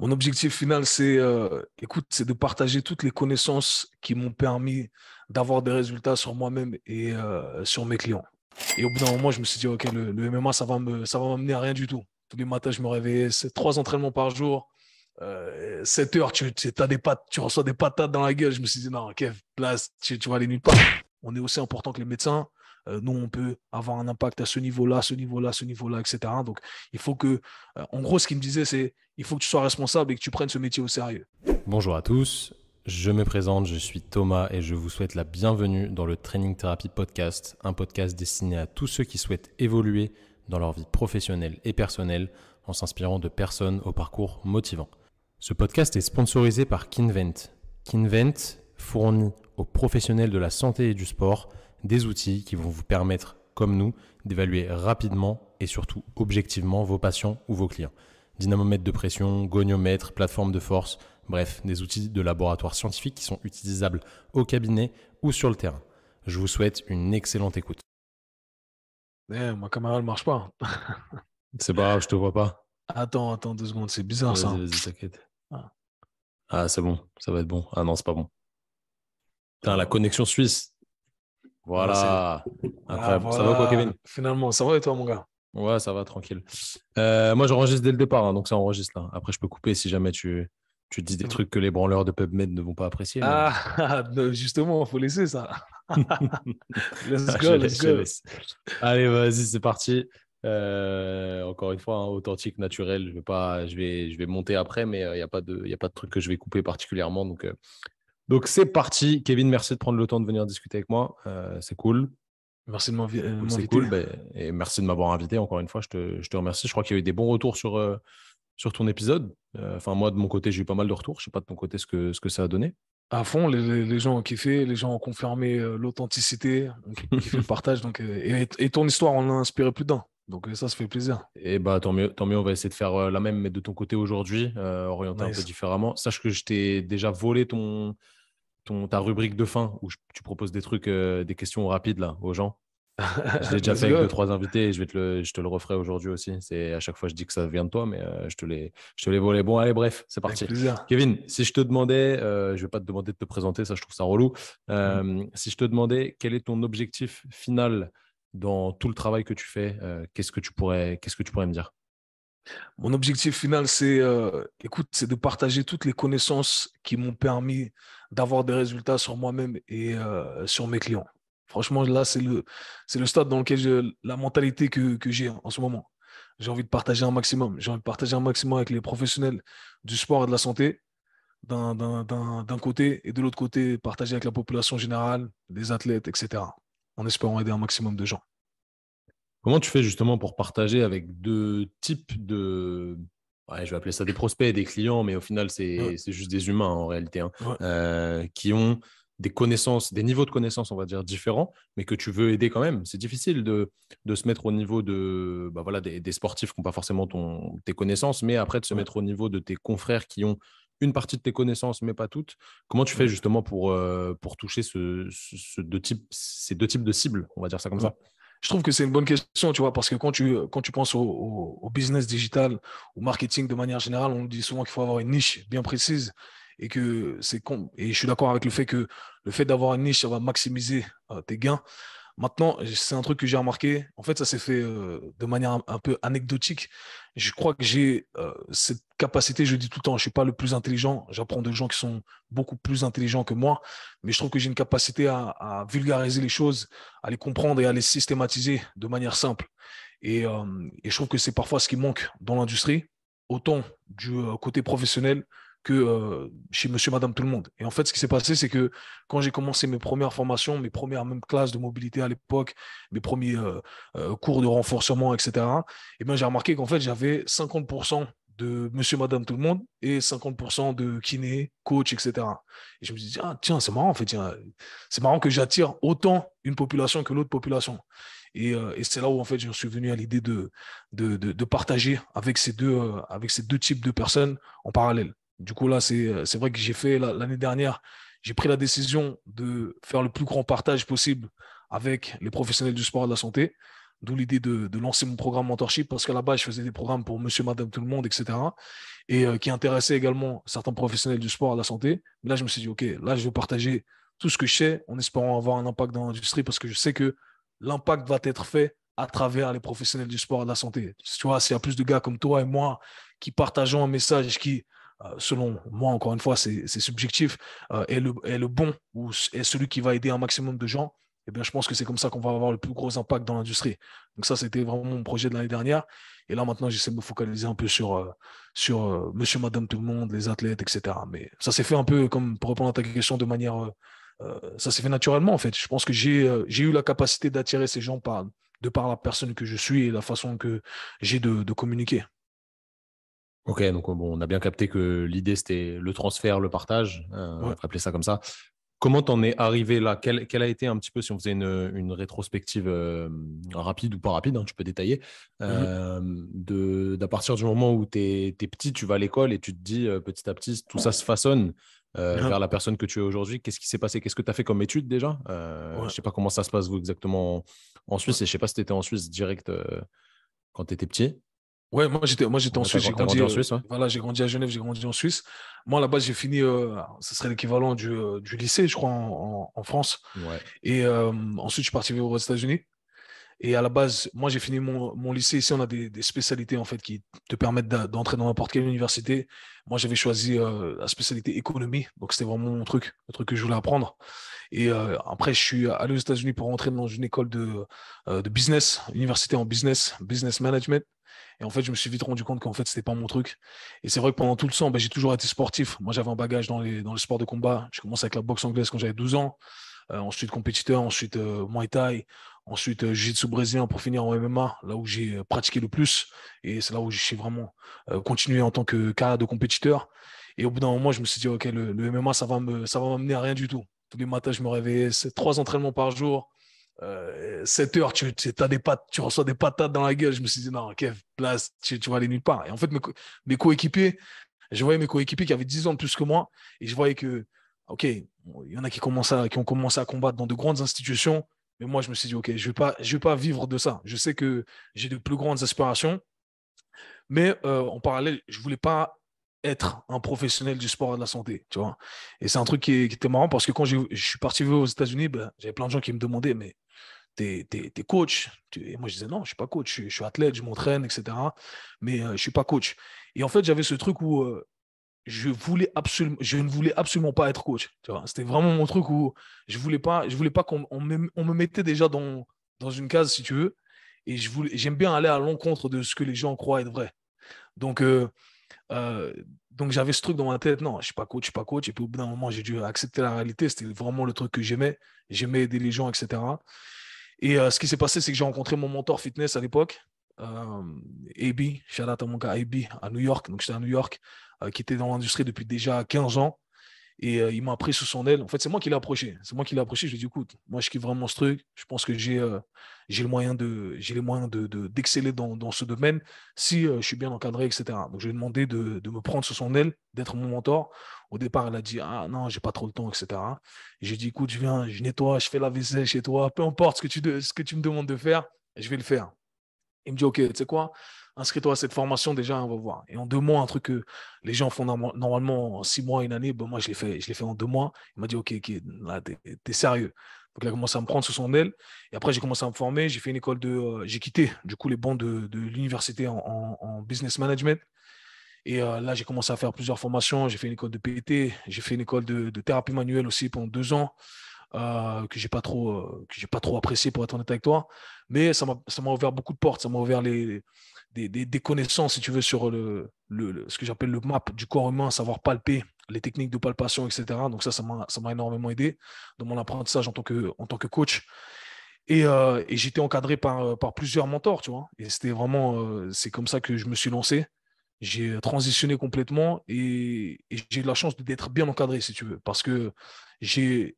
Mon objectif final, c'est, euh, écoute, c'est de partager toutes les connaissances qui m'ont permis d'avoir des résultats sur moi-même et euh, sur mes clients. Et au bout d'un moment, je me suis dit, OK, le, MMA, ça va, me, ça va m'amener à rien du tout. Tous les matins, je me réveillais, c'est trois entraînements par jour, euh, 7 heures, tu, as des tu reçois des patates dans la gueule. Je me suis dit, non, OK, place, tu, tu vas aller nulle part. On est aussi important que les médecins, euh, nous, on peut avoir un impact à ce niveau-là, ce niveau-là, ce niveau-là, etc. Donc, il faut que, euh, en gros, ce qu'il me disait, c'est il faut que tu sois responsable et que tu prennes ce métier au sérieux. Bonjour à tous, je me présente, je suis Thomas et je vous souhaite la bienvenue dans le Training Therapy Podcast, un podcast destiné à tous ceux qui souhaitent évoluer dans leur vie professionnelle et personnelle en s'inspirant de personnes au parcours motivant. Ce podcast est sponsorisé par Kinvent. Kinvent fournit aux professionnels de la santé et du sport des outils qui vont vous permettre, comme nous, d'évaluer rapidement et surtout objectivement vos patients ou vos clients. Dynamomètre de pression, goniomètre, plateforme de force, bref, des outils de laboratoire scientifique qui sont utilisables au cabinet ou sur le terrain. Je vous souhaite une excellente écoute. comme eh, ma caméra ne marche pas. c'est pas grave, je te vois pas. Attends, attends deux secondes, c'est bizarre ça. Ah. ah. c'est bon, ça va être bon. Ah non, c'est pas bon. Putain, la connexion suisse. Voilà. Ah, ah, ça va quoi, Kevin Finalement, ça va et toi, mon gars Ouais, ça va, tranquille. Euh, moi, j'enregistre dès le départ, hein, donc ça enregistre. là. Hein. Après, je peux couper si jamais tu, tu dis des hmm. trucs que les branleurs de PubMed ne vont pas apprécier. Ah, justement, il faut laisser ça. let's ah, go, let's go. Allez, vas-y, c'est parti. Euh, encore une fois, hein, authentique, naturel. Je vais, pas, je vais, je vais monter après, mais il euh, y n'y a, pas de, y a pas de truc que je vais couper particulièrement. Donc, donc c'est parti. Kevin, merci de prendre le temps de venir discuter avec moi. Euh, c'est cool. Merci de euh, m'inviter. C'est cool. Ben, et merci de m'avoir invité encore une fois. Je te, remercie. Je crois qu'il y a eu des bons retours sur, euh, sur ton épisode. Enfin, moi, de mon côté, j'ai eu pas mal de retours. Je ne sais pas de ton côté ce que, ce que ça a donné. À fond, les, gens ont kiffé, les gens ont confirmé l'authenticité, kiffé le partage. Donc, et, ton histoire, on a inspiré plus d'un. Donc ça, ça fait plaisir. Et eh bah ben, tant mieux, tant mieux, on va essayer de faire la même, mais de ton côté aujourd'hui, un peu différemment. Sache que je t'ai déjà volé ton, ta rubrique de fin où tu proposes des trucs, euh, des questions rapides là, aux gens. Je l'ai déjà fait avec deux, trois invités et je, vais te, le, je te le referai aujourd'hui aussi. C'est À chaque fois, je dis que ça vient de toi, mais euh, je, te les, je te les Bon, allez, bref, c'est parti. Kevin, si je te demandais, euh, je ne vais pas te demander de te présenter, ça, je trouve ça relou. Mmh. Si je te demandais quel est ton objectif final dans tout le travail que tu fais, qu'est-ce que tu pourrais me dire mon objectif final, c'est, euh, écoute, c'est de partager toutes les connaissances qui m'ont permis d'avoir des résultats sur moi-même et euh, sur mes clients. Franchement, là, c'est le, c'est le stade dans lequel je, la mentalité que, j'ai en ce moment. J'ai envie de partager un maximum. J'ai envie de partager un maximum avec les professionnels du sport et de la santé, d'un, d'un côté, et de l'autre côté, partager avec la population générale, les athlètes, etc., en espérant aider un maximum de gens. Comment tu fais justement pour partager avec deux types de, je vais appeler ça des prospects, des clients, mais au final, c'est juste des humains en réalité, hein. euh, qui ont des connaissances, des niveaux de connaissances, on va dire, différents, mais que tu veux aider quand même. C'est difficile de, de, se mettre au niveau de, bah voilà, des, sportifs qui n'ont pas forcément ton, tes connaissances, mais après de se mettre au niveau de tes confrères qui ont une partie de tes connaissances, mais pas toutes. Comment tu fais justement pour, euh, pour toucher ce, deux types, ces deux types de cibles, on va dire ça comme ça je trouve que c'est une bonne question, tu vois, parce que quand tu, euh, quand tu penses au, business digital, au marketing de manière générale, on dit souvent qu'il faut avoir une niche bien précise et que c'est con. Et je suis d'accord avec le fait que le fait d'avoir une niche, ça va maximiser euh, tes gains. Maintenant, c'est un truc que j'ai remarqué. En fait, ça s'est fait euh, de manière un, peu anecdotique. Je crois que j'ai cette capacité, je dis tout le temps, je ne suis pas le plus intelligent. J'apprends de gens qui sont beaucoup plus intelligents que moi, mais je trouve que j'ai une capacité à, vulgariser les choses, à les comprendre et à les systématiser de manière simple. Et, euh, je trouve que c'est parfois ce qui manque dans l'industrie, autant du euh, côté professionnel que euh, chez monsieur, madame, tout le monde. Et en fait, ce qui s'est passé, c'est que quand j'ai commencé mes premières formations, mes premières même classes de mobilité à l'époque, mes premiers cours de renforcement, etc., et eh ben, j'ai remarqué qu'en fait, j'avais 50% de monsieur, madame, tout le monde et 50% de kiné, coach, etc. Et je me suis dit, ah, tiens, c'est marrant, en fait, c'est marrant que j'attire autant une population que l'autre population. Euh, et, c'est là où, en fait, je suis venu à l'idée de de, de, partager avec ces, deux, euh, avec ces deux types de personnes en parallèle. Du coup, là, c'est euh, vrai que j'ai fait l'année dernière, j'ai pris la décision de faire le plus grand partage possible avec les professionnels du sport et de la santé. D'où l'idée de, lancer mon programme mentorship parce qu'à la base, je faisais des programmes pour monsieur, madame, tout le monde, etc. Et euh, qui intéressait également certains professionnels du sport de la santé. Mais là, je me suis dit, OK, là, je vais partager tout ce que je sais en espérant avoir un impact dans l'industrie parce que je sais que l'impact va être fait à travers les professionnels du sport et de la santé. Tu vois, s'il y a plus de gars comme toi et moi qui partageons un message qui, euh, selon moi, encore une fois, c'est subjectif, euh, est, le, est le bon ou est celui qui va aider un maximum de gens, eh ben, je pense que c'est comme ça qu'on va avoir le plus gros impact dans l'industrie. Donc ça, c'était vraiment mon projet de l'année dernière. Et là, maintenant, j'essaie de me focaliser un peu sur, euh, euh, monsieur, madame, tout le monde, les athlètes, etc. Mais ça s'est fait un peu, comme pour répondre à ta question, de manière... Euh, ça s'est fait naturellement, en fait. Je pense que j'ai eu la capacité d'attirer ces gens de par la personne que je suis et la façon que j'ai de, communiquer. Ok, donc on a bien capté que l'idée c'était le transfert, le partage, on va appeler ça comme ça. Comment t'en es arrivé là quelle, a été un petit peu, si on faisait une, rétrospective euh, rapide ou pas rapide, hein, tu peux détailler, mmh euh, d'à partir du moment où tu es, petit, tu vas à l'école et tu te dis euh, petit à petit, tout ça se façonne ah. vers la personne que tu es aujourd'hui. Qu'est-ce qui s'est passé Qu'est-ce que tu as fait comme étude déjà Je ne sais pas comment ça se passe vous exactement en Suisse et je ne sais pas si tu étais en Suisse direct quand tu étais petit. Ouais, moi j'étais, moi j'étais en Suisse. J'ai grandi, en euh, Voilà, j'ai grandi à Genève, j'ai grandi en Suisse. Moi à la base j'ai fini, euh, ce serait l'équivalent euh, du, lycée, je crois, en, France. Et ensuite, je suis parti vivre aux États-Unis. Et à la base, moi j'ai fini mon, lycée. Ici, on a des, spécialités en fait qui te permettent d'entrer dans n'importe quelle université. Moi, j'avais choisi la spécialité économie, donc c'était vraiment mon truc, le truc que je voulais apprendre. Et après, je suis allé aux États-Unis pour entrer dans une école de, de business, université en business, business management. Et en fait, je me suis vite rendu compte qu'en fait, ce n'était pas mon truc. Et c'est vrai que pendant tout le temps, ben, j'ai toujours été sportif. Moi, j'avais un bagage dans, les, dans le sport de combat. Je commencé avec la boxe anglaise quand j'avais 12 ans. Euh, ensuite, compétiteur, ensuite euh, Muay Thai, ensuite euh, Jiu-Jitsu brésilien pour finir en MMA, là où j'ai pratiqué le plus. Et c'est là où j'ai vraiment continué en tant que cadre de compétiteur. Et au bout d'un moment, je me suis dit, OK, le, MMA, ça va m'amener à rien du tout. Tous les matins, je me réveillais, c'est trois entraînements par jour. 7 euh, heures, tu, as des tu reçois des patates dans la gueule. Je me suis dit, non, Kev, place, tu, vas aller nulle part. Et en fait, mes, coéquipiers, je voyais mes coéquipiers qui avaient 10 ans de plus que moi, et je voyais que, OK, il y en a qui, à, qui ont commencé à combattre dans de grandes institutions, mais moi, je me suis dit, OK, je ne vais, pas, vais pas vivre de ça. Je sais que j'ai de plus grandes aspirations, mais euh, en parallèle, je ne voulais pas être un professionnel du sport et de la santé, tu vois. Et c'est un truc qui, était marrant parce que quand je, suis parti aux États-Unis, ben, j'avais plein de gens qui me demandaient, mais t'es, t'es coach. Et moi, je disais, non, je suis pas coach, je, suis athlète, je m'entraîne, etc. Mais euh, je suis pas coach. Et en fait, j'avais ce truc où euh, je, voulais absolument, je ne voulais absolument pas être coach. C'était vraiment mon truc où je ne voulais pas, je voulais pas qu'on me, on me mettait déjà dans, dans une case, si tu veux. Et je voulais, j'aime bien aller à l'encontre de ce que les gens croient être vrai. Donc, euh, donc j'avais ce truc dans ma tête, non, je suis pas coach, je suis pas coach. Et puis au bout d'un moment, j'ai dû accepter la réalité. C'était vraiment le truc que j'aimais. J'aimais aider les gens, etc. Et euh, ce qui s'est passé, c'est que j'ai rencontré mon mentor fitness à l'époque, euh, AB, shout à AB à New York. Donc j'étais à New York, euh, qui était dans l'industrie depuis déjà 15 ans. Et euh, il m'a pris sous son aile. En fait, c'est moi qui l'ai approché. C'est moi qui l'ai approché. Je lui ai dit, écoute, moi, je kiffe vraiment ce truc. Je pense que j'ai euh, le moyen de les moyens d'exceller de, dans, ce domaine si euh, je suis bien encadré, etc. Donc, je lui ai demandé de, me prendre sous son aile, d'être mon mentor. Au départ, elle a dit, ah non, j'ai pas trop le temps, etc. j'ai dit, écoute, je viens, je nettoie, je fais la vaisselle chez toi, peu importe ce que tu, ce que tu me demandes de faire, je vais le faire. Il me dit, OK, tu sais quoi, inscris-toi à cette formation déjà, on va voir. Et en deux mois, un truc que les gens font normalement en six mois, une année, ben, moi, je l'ai fait, fait en deux mois. Il m'a dit, OK, OK, t'es sérieux. Donc, là, il a commencé à me prendre sous son aile. Et après, j'ai commencé à me former. J'ai fait une école de. Euh, j'ai quitté, du coup, les bancs de, l'université en, business management. Et euh, là, j'ai commencé à faire plusieurs formations. J'ai fait une école de PT. J'ai fait une école de, thérapie manuelle aussi pendant deux ans. Euh, que j'ai pas trop euh, que j'ai pas trop apprécié pour être honnête avec toi mais ça m'a ouvert beaucoup de portes ça m'a ouvert les, des, des, connaissances si tu veux sur le, ce que j'appelle le map du corps humain savoir palper les techniques de palpation etc donc ça ça m'a énormément aidé dans mon apprentissage en tant que en tant que coach et, euh, et j'étais encadré par, par plusieurs mentors tu vois et c'était vraiment c'est comme ça que je me suis lancé j'ai euh, transitionné complètement et, j'ai eu la chance d'être bien encadré, si tu veux, parce que j'ai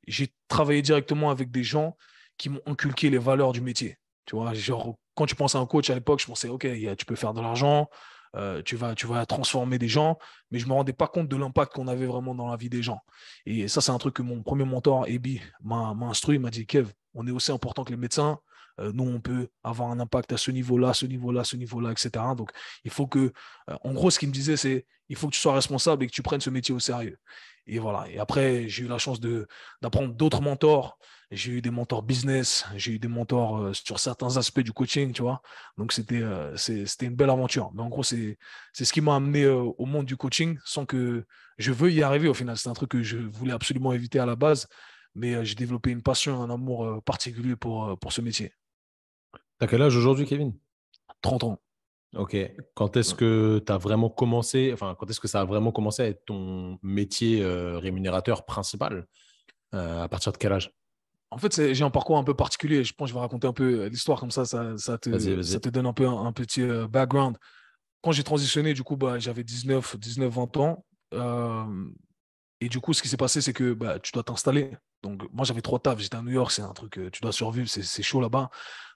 travaillé directement avec des gens qui m'ont inculqué les valeurs du métier. Tu vois, genre, quand tu penses à un coach à l'époque, je pensais, OK, tu peux faire de l'argent, euh, tu, vas, tu vas transformer des gens, mais je ne me rendais pas compte de l'impact qu'on avait vraiment dans la vie des gens. Et ça, c'est un truc que mon premier mentor, Ebi, m'a instruit, il m'a dit, Kev, on est aussi important que les médecins, euh, nous, on peut avoir un impact à ce niveau-là, ce niveau-là, ce niveau-là, etc. Donc, il faut que, euh, en gros, ce qu'il me disait, c'est il faut que tu sois responsable et que tu prennes ce métier au sérieux. Et voilà. Et après, j'ai eu la chance d'apprendre d'autres mentors. J'ai eu des mentors business, j'ai eu des mentors euh, sur certains aspects du coaching, tu vois. Donc, c'était une belle aventure. Mais en gros, c'est ce qui m'a amené au monde du coaching sans que je veux y arriver au final. C'est un truc que je voulais absolument éviter à la base mais j'ai développé une passion, un amour particulier pour ce métier. T'as quel âge aujourd'hui, Kevin 30 ans. Ok. Quand est-ce que tu as vraiment commencé, enfin, quand est-ce que ça a vraiment commencé à être ton métier euh, rémunérateur principal euh, À partir de quel âge En fait, j'ai un parcours un peu particulier. Je pense que je vais raconter un peu euh, l'histoire comme ça. Ça, te, donne un peu un, petit background. Quand j'ai transitionné, du coup, bah, j'avais 19, 19, 20 ans. Et du coup, ce qui s'est passé, c'est que bah, tu dois t'installer. Donc, moi, j'avais trois tafs. J'étais à New York, c'est un truc, euh, tu dois survivre, c'est chaud là-bas.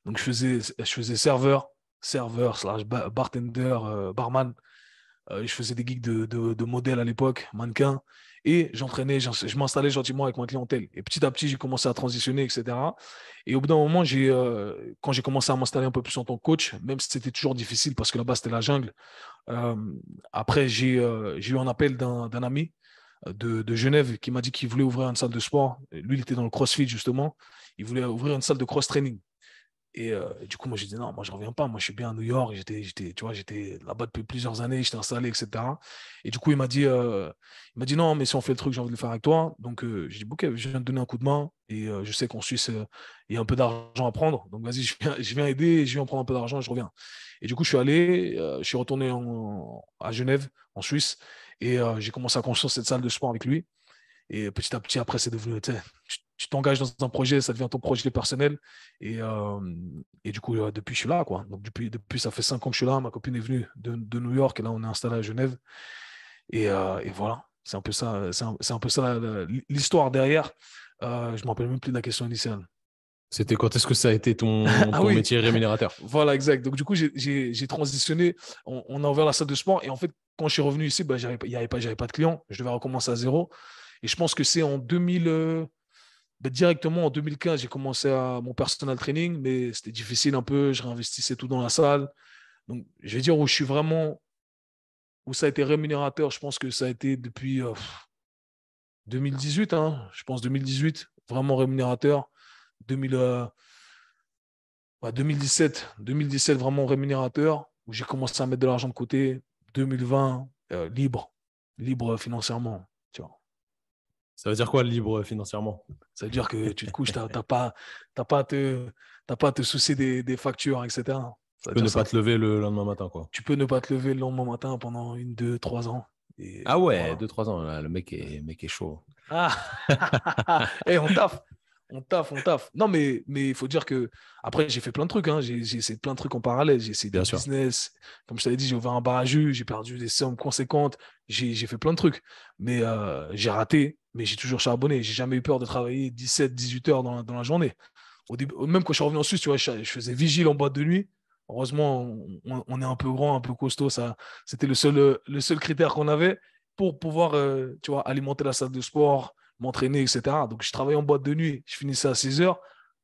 Donc, je faisais, je faisais serveur, serveur, slash bartender, euh, barman. Euh, je faisais des geeks de, de, modèles à l'époque, mannequin. Et j'entraînais, je m'installais gentiment avec ma clientèle. Et petit à petit, j'ai commencé à transitionner, etc. Et au bout d'un moment, j'ai quand j'ai commencé à m'installer un peu plus en tant que coach, même si c'était toujours difficile parce que là-bas, c'était la jungle, après, j'ai eu un appel d'un ami de, Genève qui m'a dit qu'il voulait ouvrir une salle de sport. Lui, il était dans le CrossFit, justement. Il voulait ouvrir une salle de cross-training. Euh, et, du coup, moi, j'ai dit non, moi, je reviens pas. Moi, je suis bien à New York. J'étais, tu vois, j'étais là-bas depuis plusieurs années. J'étais installé, etc. Et du coup, il m'a dit, euh, il m'a dit non, mais si on fait le truc, j'ai envie de le faire avec toi. Donc, euh, j'ai dit, ok, je viens te donner un coup de main. Et je sais qu'en Suisse, il y a un peu d'argent à prendre. Donc, vas-y, je viens, aider. Je viens prendre un peu d'argent. Je reviens. Et du coup, je suis allé, je suis retourné à Genève, en Suisse. Et euh, j'ai commencé à construire cette salle de sport avec lui. Et petit à petit, après, c'est devenu, tu t'engages dans un projet, ça devient ton projet personnel. Et, euh, et du coup, euh, depuis, je suis là. Quoi. Donc, depuis, depuis, ça fait cinq ans que je suis là. Ma copine est venue de, de New York et là, on est installé à Genève. Et, et voilà, c'est un peu ça, c'est un, un, peu ça l'histoire derrière. je ne me rappelle même plus de la question initiale. C'était quand est-ce que ça a été ton, ah métier rémunérateur Voilà, exact. Donc, du coup, j'ai transitionné. On, on, a ouvert la salle de sport. Et en fait, quand je suis revenu ici, je bah, j'avais, y avait pas, j'avais pas de client. je devais recommencer à zéro. Et je pense que c'est en 2000, euh, bah, directement en 2015, j'ai commencé à mon personal training, mais c'était difficile un peu, je réinvestissais tout dans la salle. Donc, je vais dire où je suis vraiment, où ça a été rémunérateur, je pense que ça a été depuis 2018, euh, hein. je pense 2018, vraiment rémunérateur. 2017, 2017 euh, vraiment rémunérateur, où j'ai commencé à mettre de l'argent de côté, 2020 euh, libre, libre financièrement. Ça veut dire quoi libre financièrement Ça veut dire que tu te couches, tu n'as pas, pas, à te, soucier des, factures, etc. tu peux ne pas te lever le lendemain matin, quoi. Tu peux ne pas te lever le lendemain matin pendant une, deux, trois ans. ah ouais, deux, trois ans, le mec est, mec est chaud. Ah Et eh, on taffe on taffe, on taffe. Non, mais il faut dire que, après, j'ai fait plein de trucs. Hein. J'ai, essayé plein de trucs en parallèle. J'ai essayé des business. Comme je t'avais dit, j'ai ouvert un bar à jus, j'ai perdu des sommes conséquentes. J'ai, fait plein de trucs. Mais euh, j'ai raté, mais j'ai toujours charbonné. J'ai jamais eu peur de travailler 17, 18 heures dans, la journée. Au début, même quand je suis revenu en Suisse, tu vois, je, faisais vigile en boîte de nuit. Heureusement, on, est un peu grand, un peu costaud. Ça, c'était le seul, le seul critère qu'on avait pour pouvoir, euh, tu vois, alimenter la salle de sport, m'entraîner, etc. Donc, je travaillais en boîte de nuit, je finissais à 6h,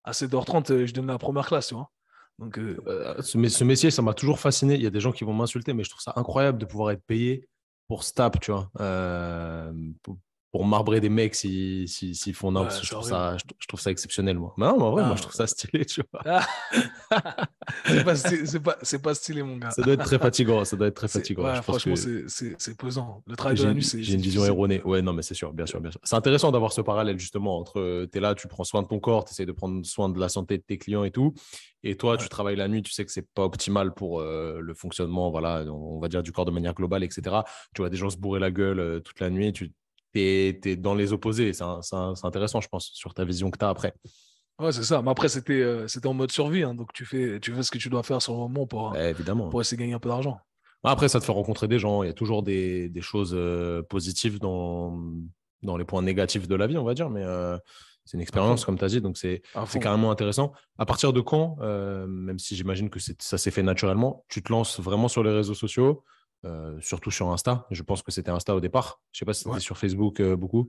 à 7h30, euh, je donnais la première classe, tu vois. Donc, euh, euh, ce, métier, ça m'a toujours fasciné. Il y a des gens qui vont m'insulter, mais je trouve ça incroyable de pouvoir être payé pour stap, tu vois, pour marbrer des mecs s'ils si, font n'importe ouais, je, trouve ça, je, trouve ça exceptionnel, moi. non, mais en vrai, moi, je ah, trouve ça stylé, tu vois. Ah. c'est, pas stylé, pas, pas stylé, mon gars. Ça doit être très fatigant, ça doit être très fatigant. franchement, c'est, pesant. Le travail de la nuit, c'est... J'ai une vision erronée. Ouais, non, mais c'est sûr, bien sûr, bien sûr. C'est intéressant d'avoir ce parallèle, justement, entre euh, tu es là, tu prends soin de ton corps, tu essaies de prendre soin de la santé de tes clients et tout. Et toi, tu travailles la nuit, tu sais que c'est pas optimal pour euh, le fonctionnement, voilà, on, va dire du corps de manière globale, etc. Tu vois des gens se bourrer la gueule euh, toute la nuit, tu tu es, dans les opposés. C'est intéressant, je pense, sur ta vision que tu as après. Ouais, c'est ça. Mais après, c'était euh, c'était en mode survie. Hein. donc, tu fais, tu fais ce que tu dois faire sur le moment pour, bah, pour essayer de gagner un peu d'argent. Bah, après, ça te fait rencontrer des gens. Il y a toujours des, des choses euh, positives dans, dans les points négatifs de la vie, on va dire. Mais euh, c'est une expérience, comme tu as dit. Donc, c'est carrément intéressant. À partir de quand, même si j'imagine que ça s'est fait naturellement, tu te lances vraiment sur les réseaux sociaux euh, surtout sur Insta. Je pense que c'était Insta au départ. Je ne sais pas si c'était sur Facebook euh, beaucoup.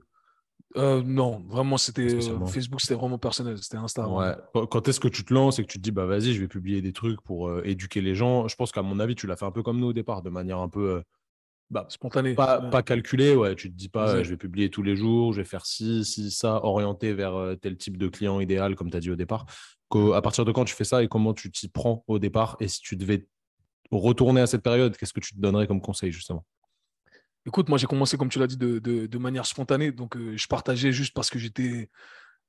Euh, non, vraiment, c'était Facebook, c'était vraiment personnel, c'était Insta. Quand, est-ce que tu te lances et que tu te dis, bah vas-y, je vais publier des trucs pour éduquer les gens Je pense qu'à mon avis, tu l'as fait un peu comme nous au départ, de manière un peu bah, spontanée. Pas, calculée, ouais. Tu te dis pas, je vais publier tous les jours, je vais faire ci, ci, ça, orienté vers tel type de client idéal, comme tu as dit au départ. Qu'à à partir de quand tu fais ça et comment tu t'y prends au départ Et si tu devais retourner à cette période, qu'est-ce que tu te donnerais comme conseil justement Écoute, moi j'ai commencé, comme tu l'as dit, de, manière spontanée. Donc euh, je partageais juste parce que j'étais,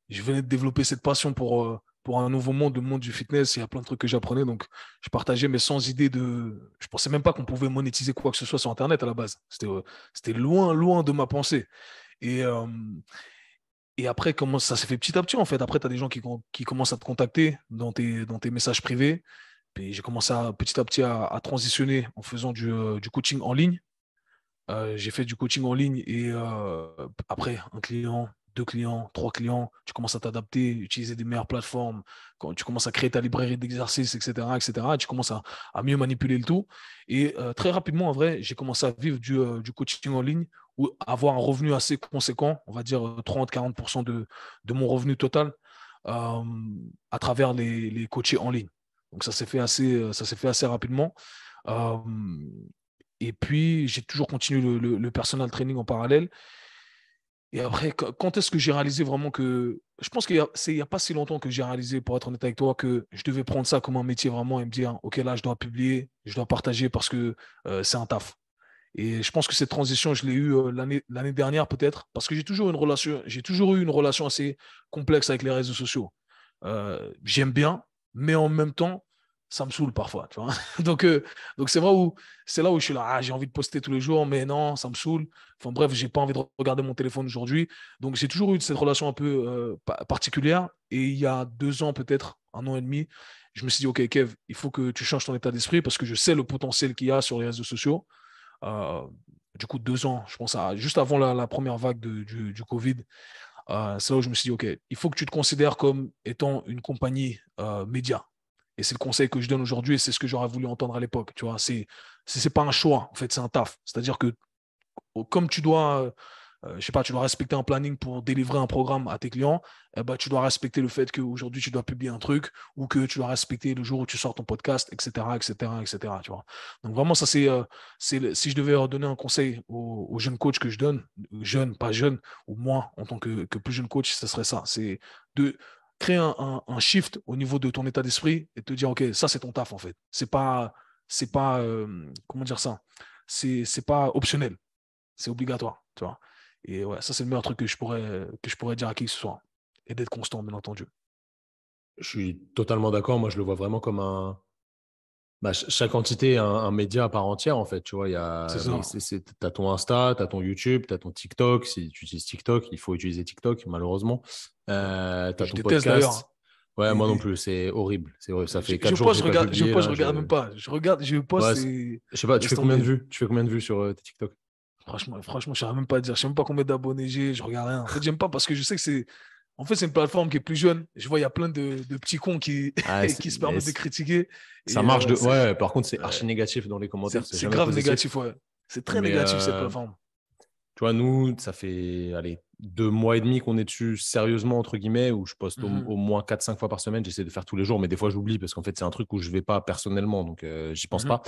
je venais de développer cette passion pour, euh, pour un nouveau monde, le monde du fitness. Il y a plein de trucs que j'apprenais. Donc je partageais, mais sans idée de. Je pensais même pas qu'on pouvait monétiser quoi que ce soit sur Internet à la base. C'était euh, c'était loin, loin de ma pensée. Et. Et après, comment ça s'est fait petit à petit, en fait. Après, tu as des gens qui, qui, commencent à te contacter dans tes, dans tes messages privés j'ai commencé petit à petit à, transitionner en faisant du, euh, coaching en ligne. Euh, j'ai fait du coaching en ligne et euh, après, un client, deux clients, trois clients, tu commences à t'adapter, utiliser des meilleures plateformes, quand tu commences à créer ta librairie d'exercices, etc., etc., tu commences à, mieux manipuler le tout. Et très rapidement, en vrai, j'ai commencé à vivre du, coaching en ligne ou avoir un revenu assez conséquent, on va dire 30-40% de, mon revenu total à travers les, les coachés en ligne. Donc ça s'est fait assez, euh, ça s'est fait assez rapidement. Euh, et puis j'ai toujours continué le, le, personal training en parallèle. Et après, quand est-ce que j'ai réalisé vraiment que je pense qu'il n'y a, a, pas si longtemps que j'ai réalisé, pour être honnête avec toi, que je devais prendre ça comme un métier vraiment et me dire, OK, là, je dois publier, je dois partager parce que euh, c'est un taf. Et je pense que cette transition, je l'ai eue l'année dernière peut-être, parce que j'ai toujours, une relation, j'ai toujours eu une relation assez complexe avec les réseaux sociaux. j'aime bien, mais en même temps, ça me saoule parfois. donc, euh, donc c'est vrai où c'est là où je suis là. Ah, j'ai envie de poster tous les jours, mais non, ça me saoule. Enfin bref, j'ai pas envie de regarder mon téléphone aujourd'hui. Donc j'ai toujours eu cette relation un peu euh, particulière. Et il y a deux ans peut-être, un an et demi, je me suis dit ok Kev, il faut que tu changes ton état d'esprit parce que je sais le potentiel qu'il y a sur les réseaux sociaux. Euh, du coup, deux ans, je pense à juste avant la, première vague de, du Covid, ah, c'est là où je me suis dit, OK, il faut que tu te considères comme étant une compagnie euh, média. Et c'est le conseil que je donne aujourd'hui et c'est ce que j'aurais voulu entendre à l'époque. Tu vois, c'est, c'est pas un choix, en fait, c'est un taf. C'est-à-dire que comme tu dois euh, je sais pas, tu dois respecter un planning pour délivrer un programme à tes clients, eh ben, tu dois respecter le fait qu'aujourd'hui tu dois publier un truc ou que tu dois respecter le jour où tu sors ton podcast, etc., etc., etc. Tu vois. Donc vraiment, ça c'est, euh, si je devais donner un conseil aux, jeunes coachs que je donne, jeunes, pas jeunes, ou moi en tant que, plus jeune coach, ce serait ça, c'est de créer un, shift au niveau de ton état d'esprit et te dire ok, ça c'est ton taf en fait. C'est pas, c'est pas, euh, comment dire ça, c'est, c'est pas optionnel, c'est obligatoire, tu vois. Et ouais, ça, c'est le meilleur truc que je pourrais, que je pourrais dire à qui que ce soit. Et d'être constant, bien entendu. Je suis totalement d'accord. Moi, je le vois vraiment comme un. Bah, chaque entité est un, média à part entière, en fait. Tu vois, il y a. Tu as ton Insta, tu as ton YouTube, tu as ton TikTok. Si tu utilises TikTok, il faut utiliser TikTok, malheureusement. Euh, tu as ton podcast. Ouais, moi non plus, c'est horrible. C'est vrai, Ça fait je, 4 jours. je, regarde, je, je, regarde, même pas. Je regarde, je poste. et... Je sais pas, tu fais combien de vues Tu fais combien de vues sur euh, tes TikTok Franchement, franchement, je ne même pas dire. Je ne sais même pas combien d'abonnés j'ai. Je regarde rien. En fait, j'aime pas parce que je sais que c'est. En fait, c'est une plateforme qui est plus jeune. Je vois, il y a plein de, petits cons qui, ah, qui se permettent de critiquer. Ça marche euh, de. Ouais, par contre, c'est archi négatif dans les commentaires. C'est grave négatif, ouais. C'est très négatif, cette euh, plateforme. Tu vois, nous, ça fait allez, deux mois et demi qu'on est dessus sérieusement, entre guillemets, où je poste au, mhm. moins 4-5 fois par semaine. J'essaie de faire tous les jours, mais des fois, j'oublie parce qu'en fait, c'est un truc où je ne vais pas personnellement, donc euh, j'y pense mhm. pas.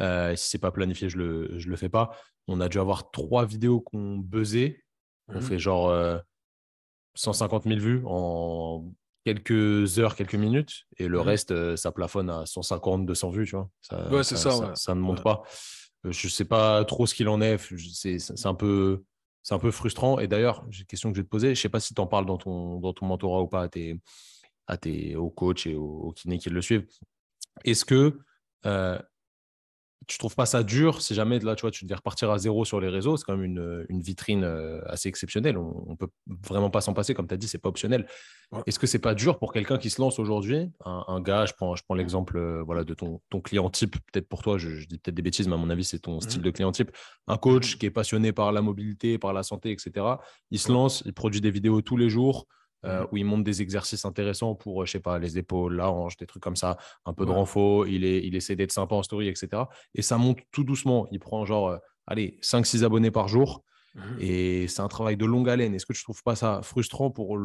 Euh, si c'est pas planifié, je le, je le fais pas. On a dû avoir trois vidéos qu'on buzzait On mhm. fait genre 150 euh, 000 vues en quelques heures, quelques minutes. Et le mhm. reste, euh, ça plafonne à 150, 200 vues, tu vois. Ça, ça, ne monte pas. Je sais pas trop ce qu'il en est. C'est, un peu. C'est un peu frustrant. Et d'ailleurs, j'ai une question que je vais te poser. Je sais pas si tu en parles dans ton, dans ton mentorat ou pas à tes, à tes, aux coachs et aux, kiné kinés qui le suivent. Est-ce que euh, tu trouves pas ça dur si jamais là tu vois tu devais repartir à zéro sur les réseaux c'est quand même une, euh, vitrine euh, assez exceptionnelle on, ne peut vraiment pas s'en passer comme tu as dit c'est pas optionnel est-ce que c'est pas dur pour quelqu'un qui se lance aujourd'hui un, gars je prends, je prends l'exemple euh, voilà de ton, ton client type peut-être pour toi je, je dis peut-être des bêtises mais à mon avis c'est ton mmh. style de client type un coach qui est passionné par la mobilité par la santé etc il se lance il produit des vidéos tous les jours euh, mhm. où il monte des exercices intéressants pour, euh, je sais pas, les épaules, la hanche, des trucs comme ça, un peu de renfort. Il, il essaie d'être sympa en story, etc. Et ça monte tout doucement. Il prend genre, euh, allez, 5-6 abonnés par jour. Mhm. Et c'est un travail de longue haleine. Est-ce que tu ne trouves pas ça frustrant pour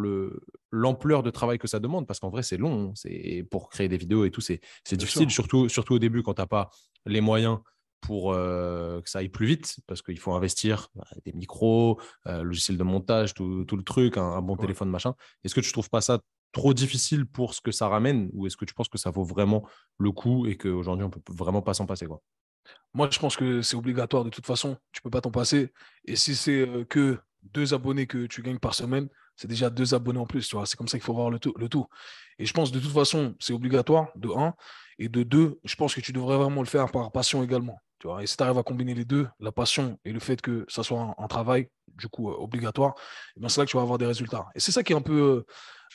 l'ampleur de travail que ça demande Parce qu'en vrai, c'est long. Hein. C'est Pour créer des vidéos et tout, c'est difficile, surtout, surtout au début quand tu n'as pas les moyens pour euh, que ça aille plus vite, parce qu'il faut investir bah, des micros, logiciel euh, logiciels de montage, tout, le truc, un, bon téléphone, machin. Est-ce que tu ne trouves pas ça trop difficile pour ce que ça ramène, ou est-ce que tu penses que ça vaut vraiment le coup et qu'aujourd'hui, on ne peut vraiment pas s'en passer quoi Moi, je pense que c'est obligatoire de toute façon, tu ne peux pas t'en passer. Et si c'est euh, que deux abonnés que tu gagnes par semaine, c'est déjà deux abonnés en plus, tu vois. C'est comme ça qu'il faut voir le, le tout. Et je pense de toute façon, c'est obligatoire, de un. Et de deux, je pense que tu devrais vraiment le faire par passion également et si tu arrives à combiner les deux, la passion et le fait que ça soit un, travail, du coup, euh, obligatoire obligatoire, eh c'est là que tu vas avoir des résultats. Et c'est ça qui est un peu,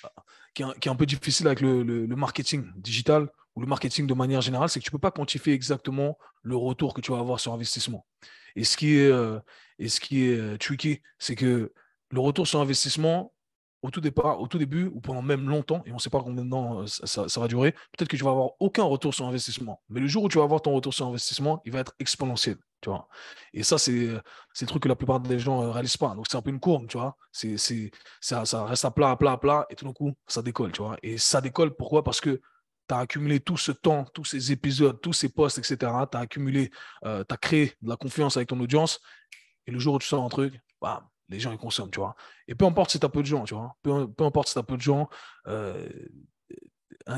euh, qui, est un, peu difficile avec le, le, marketing digital ou le marketing de manière générale, c'est que tu ne peux pas quantifier exactement le retour que tu vas avoir sur investissement. Et ce qui est, euh, et ce qui est tricky, c'est que le retour sur investissement, au tout départ, au tout début, ou pendant même longtemps, et on ne sait pas combien de temps euh, ça, va durer, peut-être que tu vas avoir aucun retour sur investissement. Mais le jour où tu vas avoir ton retour sur investissement, il va être exponentiel. Tu vois. Et ça, c'est euh, le truc que la plupart des gens ne euh, réalisent pas. Donc, c'est un peu une courbe, tu vois. C'est ça, reste à plat, à plat, à plat, et tout d'un coup, ça décolle, tu vois. Et ça décolle, pourquoi Parce que tu as accumulé tout ce temps, tous ces épisodes, tous ces posts, etc. Tu as accumulé, tu as créé de la confiance avec ton audience. Et le jour où tu sors un truc, bam, les gens ils consomment, tu vois. Et peu importe si t'as peu de gens, tu vois. Peu, importe si t'as peu de gens, euh,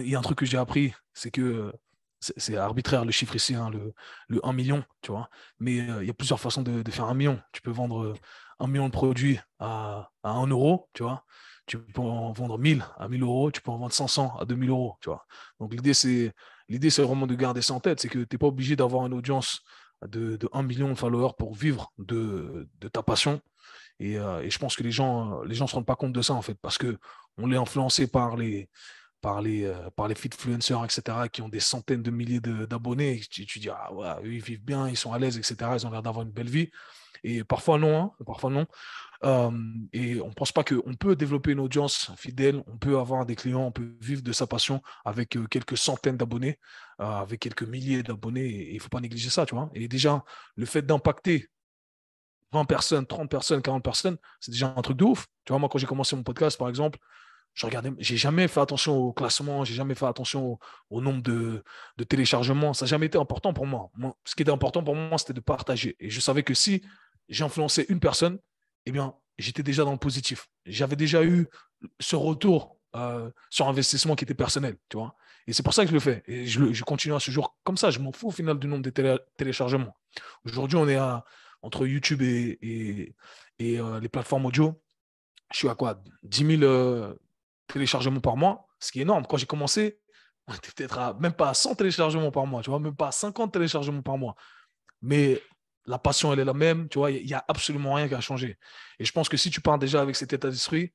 il y a un truc que j'ai appris, c'est que c'est arbitraire le chiffre ici, hein, le, 1 million, tu vois. Mais euh, il y a plusieurs façons de, faire un million. Tu peux vendre euh, un million de produits à, 1 euro, tu vois. Tu peux en vendre 1000 à 1000 euros, tu peux en vendre 500 à 2000 euros, tu vois. Donc l'idée, c'est l'idée c'est vraiment de garder ça en tête, c'est que tu n'es pas obligé d'avoir une audience de, 1 million de followers pour vivre de, de ta passion. Euh, et, je pense que les gens euh, les gens se rendent pas compte de ça en fait parce que on est influencé par les par les euh, par les fitfluencers etc qui ont des centaines de milliers d'abonnés. Tu, dis ah ouais ils vivent bien, ils sont à l'aise etc. Ils ont l'air d'avoir une belle vie. Et parfois non, hein, parfois non. et on pense pas qu'on peut développer une audience fidèle, on peut avoir des clients, on peut vivre de sa passion avec quelques centaines d'abonnés, avec quelques milliers d'abonnés. Il ne faut pas négliger ça, tu vois. Et déjà, le fait d'impacter 20 personnes, 30 personnes, 40 personnes, c'est déjà un truc de ouf. Tu vois, moi, quand j'ai commencé mon podcast, par exemple, je regardais, j'ai jamais fait attention au classement, j'ai jamais fait attention au, nombre de, téléchargements. Ça n'a jamais été important pour moi. Ce qui était important pour moi, c'était de partager. Et je savais que si j'ai influencé une personne, eh bien, j'étais déjà dans le positif. J'avais déjà eu ce retour euh, sur investissement qui était personnel, tu vois. Et c'est pour ça que je le fais. Et je, continue à ce jour comme ça. Je m'en fous au final du nombre de téléchargements. Aujourd'hui, on est à entre YouTube et, euh, les plateformes audio, je suis à quoi 10 000 euh, téléchargements par mois, ce qui est énorme. Quand j'ai commencé, on était peut-être à même pas à 100 téléchargements par mois, tu vois, même pas à 50 téléchargements par mois. Mais la passion, elle est la même, tu vois, il n'y a absolument rien qui a changé. Et je pense que si tu pars déjà avec cet état d'esprit,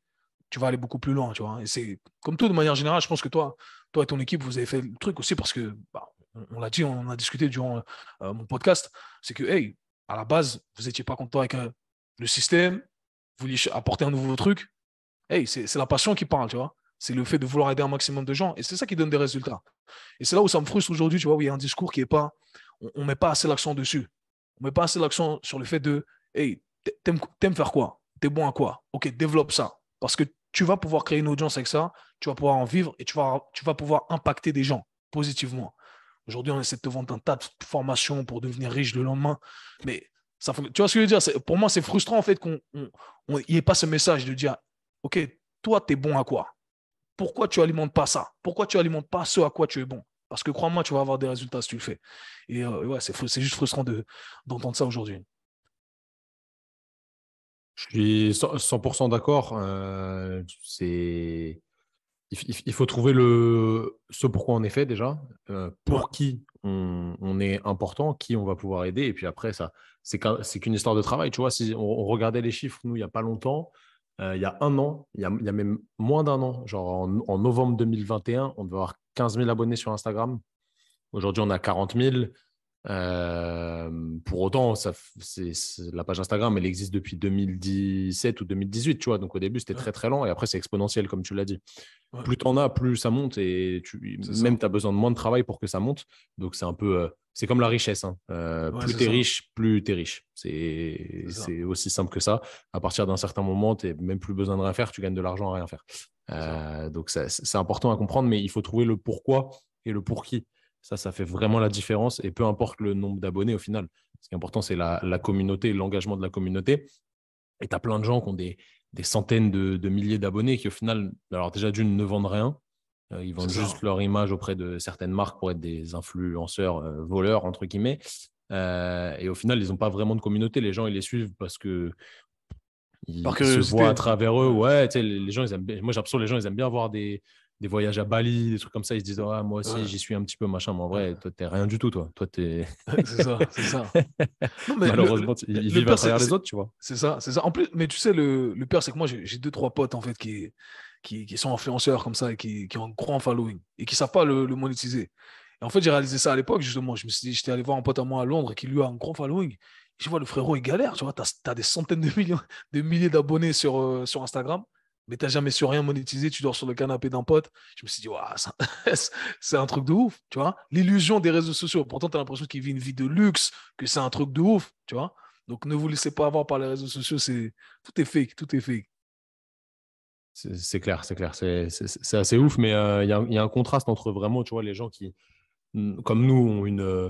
tu vas aller beaucoup plus loin, tu vois. Et c'est comme tout, de manière générale, je pense que toi, toi et ton équipe, vous avez fait le truc aussi parce que, bah, on, l'a dit, on a discuté durant euh, mon podcast, c'est que, hey, à la base, vous n'étiez pas content avec euh, le système, vous vouliez apporter un nouveau truc. Hey, c'est la passion qui parle, tu vois. C'est le fait de vouloir aider un maximum de gens. Et c'est ça qui donne des résultats. Et c'est là où ça me frustre aujourd'hui, tu vois, où il y a un discours qui n'est pas. On ne met pas assez l'accent dessus. On ne met pas assez l'accent sur le fait de Hey, t'aimes faire quoi T'es bon à quoi Ok, développe ça. Parce que tu vas pouvoir créer une audience avec ça, tu vas pouvoir en vivre et tu vas, tu vas pouvoir impacter des gens positivement. Aujourd'hui, on essaie de te vendre un tas de formations pour devenir riche le lendemain. Mais ça, tu vois ce que je veux dire Pour moi, c'est frustrant en fait qu'on n'y ait pas ce message de dire Ok, toi, tu es bon à quoi Pourquoi tu alimentes pas ça Pourquoi tu alimentes pas ce à quoi tu es bon Parce que crois-moi, tu vas avoir des résultats si tu le fais. Et euh, ouais, c'est, juste frustrant de, d'entendre ça aujourd'hui. Je suis 100% d'accord. Euh, c'est il, faut trouver le, ce pourquoi on est fait déjà, euh, pour qui on, est important, qui on va pouvoir aider. Et puis après, ça, c'est qu'une histoire de travail. Tu vois, si on, regardait les chiffres, nous, il n'y a pas longtemps, euh, il y a un an, il y a, même moins d'un an, genre en, en, novembre 2021, on devait avoir 15 000 abonnés sur Instagram. Aujourd'hui, on a 40 000. Euh, pour autant, ça, la page Instagram, elle existe depuis 2017 ou 2018, tu vois. Donc au début, c'était très très lent et après, c'est exponentiel, comme tu l'as dit. Plus tu en as, plus ça monte et tu, même tu as besoin de moins de travail pour que ça monte. Donc c'est un peu. Euh, c'est comme la richesse. Hein. Euh, plus tu es riche, plus tu es riche. C'est aussi simple que ça. À partir d'un certain moment, tu même plus besoin de rien faire, tu gagnes de l'argent à rien faire. donc c'est important à comprendre, mais il faut trouver le pourquoi et le pour qui. Ça, ça fait vraiment la différence et peu importe le nombre d'abonnés au final. Ce qui est important, c'est la, communauté, l'engagement de la communauté. Et tu as plein de gens qui ont des, centaines de, milliers d'abonnés qui, au final, alors déjà d'une, ne vendent rien. Euh, ils vendent juste leur image auprès de certaines marques pour être des influenceurs euh, voleurs, entre guillemets. Euh, et au final, ils n'ont pas vraiment de communauté. Les gens, ils les suivent parce que ils se voient à travers eux. Ouais, les gens, ils aiment... moi, j'ai les gens, ils aiment bien voir des, des voyages à Bali, des trucs comme ça, ils se disent ah moi aussi j'y suis un petit peu machin, mais en vrai toi t'es rien du tout toi, toi t'es c'est ça, c'est ça. Malheureusement il ils vivent les autres tu vois. C'est ça, c'est ça. En plus, mais tu sais le, le pire c'est que moi j'ai deux trois potes en fait qui qui, sont influenceurs comme ça et qui, ont un grand following et qui savent pas le, monétiser. Et en fait j'ai réalisé ça à l'époque justement. Je me suis dit j'étais allé voir un pote à moi à Londres qui lui a un grand following. Je vois le frérot il galère, tu vois, t'as as des centaines de millions, de milliers d'abonnés sur euh, sur Instagram mais t'as jamais su rien monétiser, tu dors sur le canapé d'un pote. Je me suis dit, c'est un truc de ouf, tu vois. L'illusion des réseaux sociaux. Pourtant, tu as l'impression qu'il vit une vie de luxe, que c'est un truc de ouf, tu vois. Donc, ne vous laissez pas avoir par les réseaux sociaux, c'est tout est fake, tout est fake. C'est clair, c'est clair, c'est assez ouf, mais euh, il y, y, a un contraste entre vraiment, tu vois, les gens qui, mm, comme nous, ont une, euh,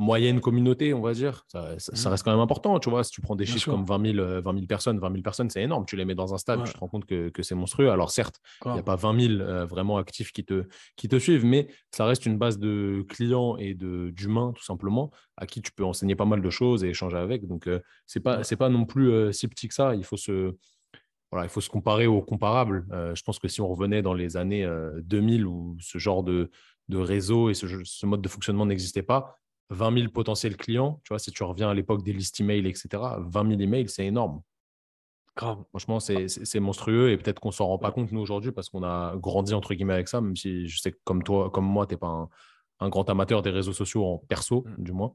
moyenne communauté, on va dire. Ça, mm. reste quand même important, tu vois. Si tu prends des chiffres comme 20 000, euh, personnes, 20 000 personnes, c'est énorme. Tu les mets dans un stade, tu te rends compte que, c'est monstrueux. Alors certes, il n'y a pas 20 000 euh, vraiment actifs qui te, qui te suivent, mais ça reste une base de clients et d'humains, tout simplement, à qui tu peux enseigner pas mal de choses et échanger avec. Donc, ce euh, c'est pas pas non plus si petit que ça. Il faut se, voilà, il faut se comparer aux comparables. je pense que si on revenait dans les années 2000 où ce genre de, réseau et ce mode de fonctionnement n'existait pas, 20 000 potentiels clients, tu vois, si tu reviens à l'époque des listes email, etc., 20 000 emails, c'est énorme. Grave. Franchement, ah. c'est monstrueux et peut-être qu'on s'en rend pas compte, nous, aujourd'hui, parce qu'on a grandi, entre guillemets, avec ça, même si je sais que comme toi, comme moi, tu n'es pas un, grand amateur des réseaux sociaux en perso, mm. du moins.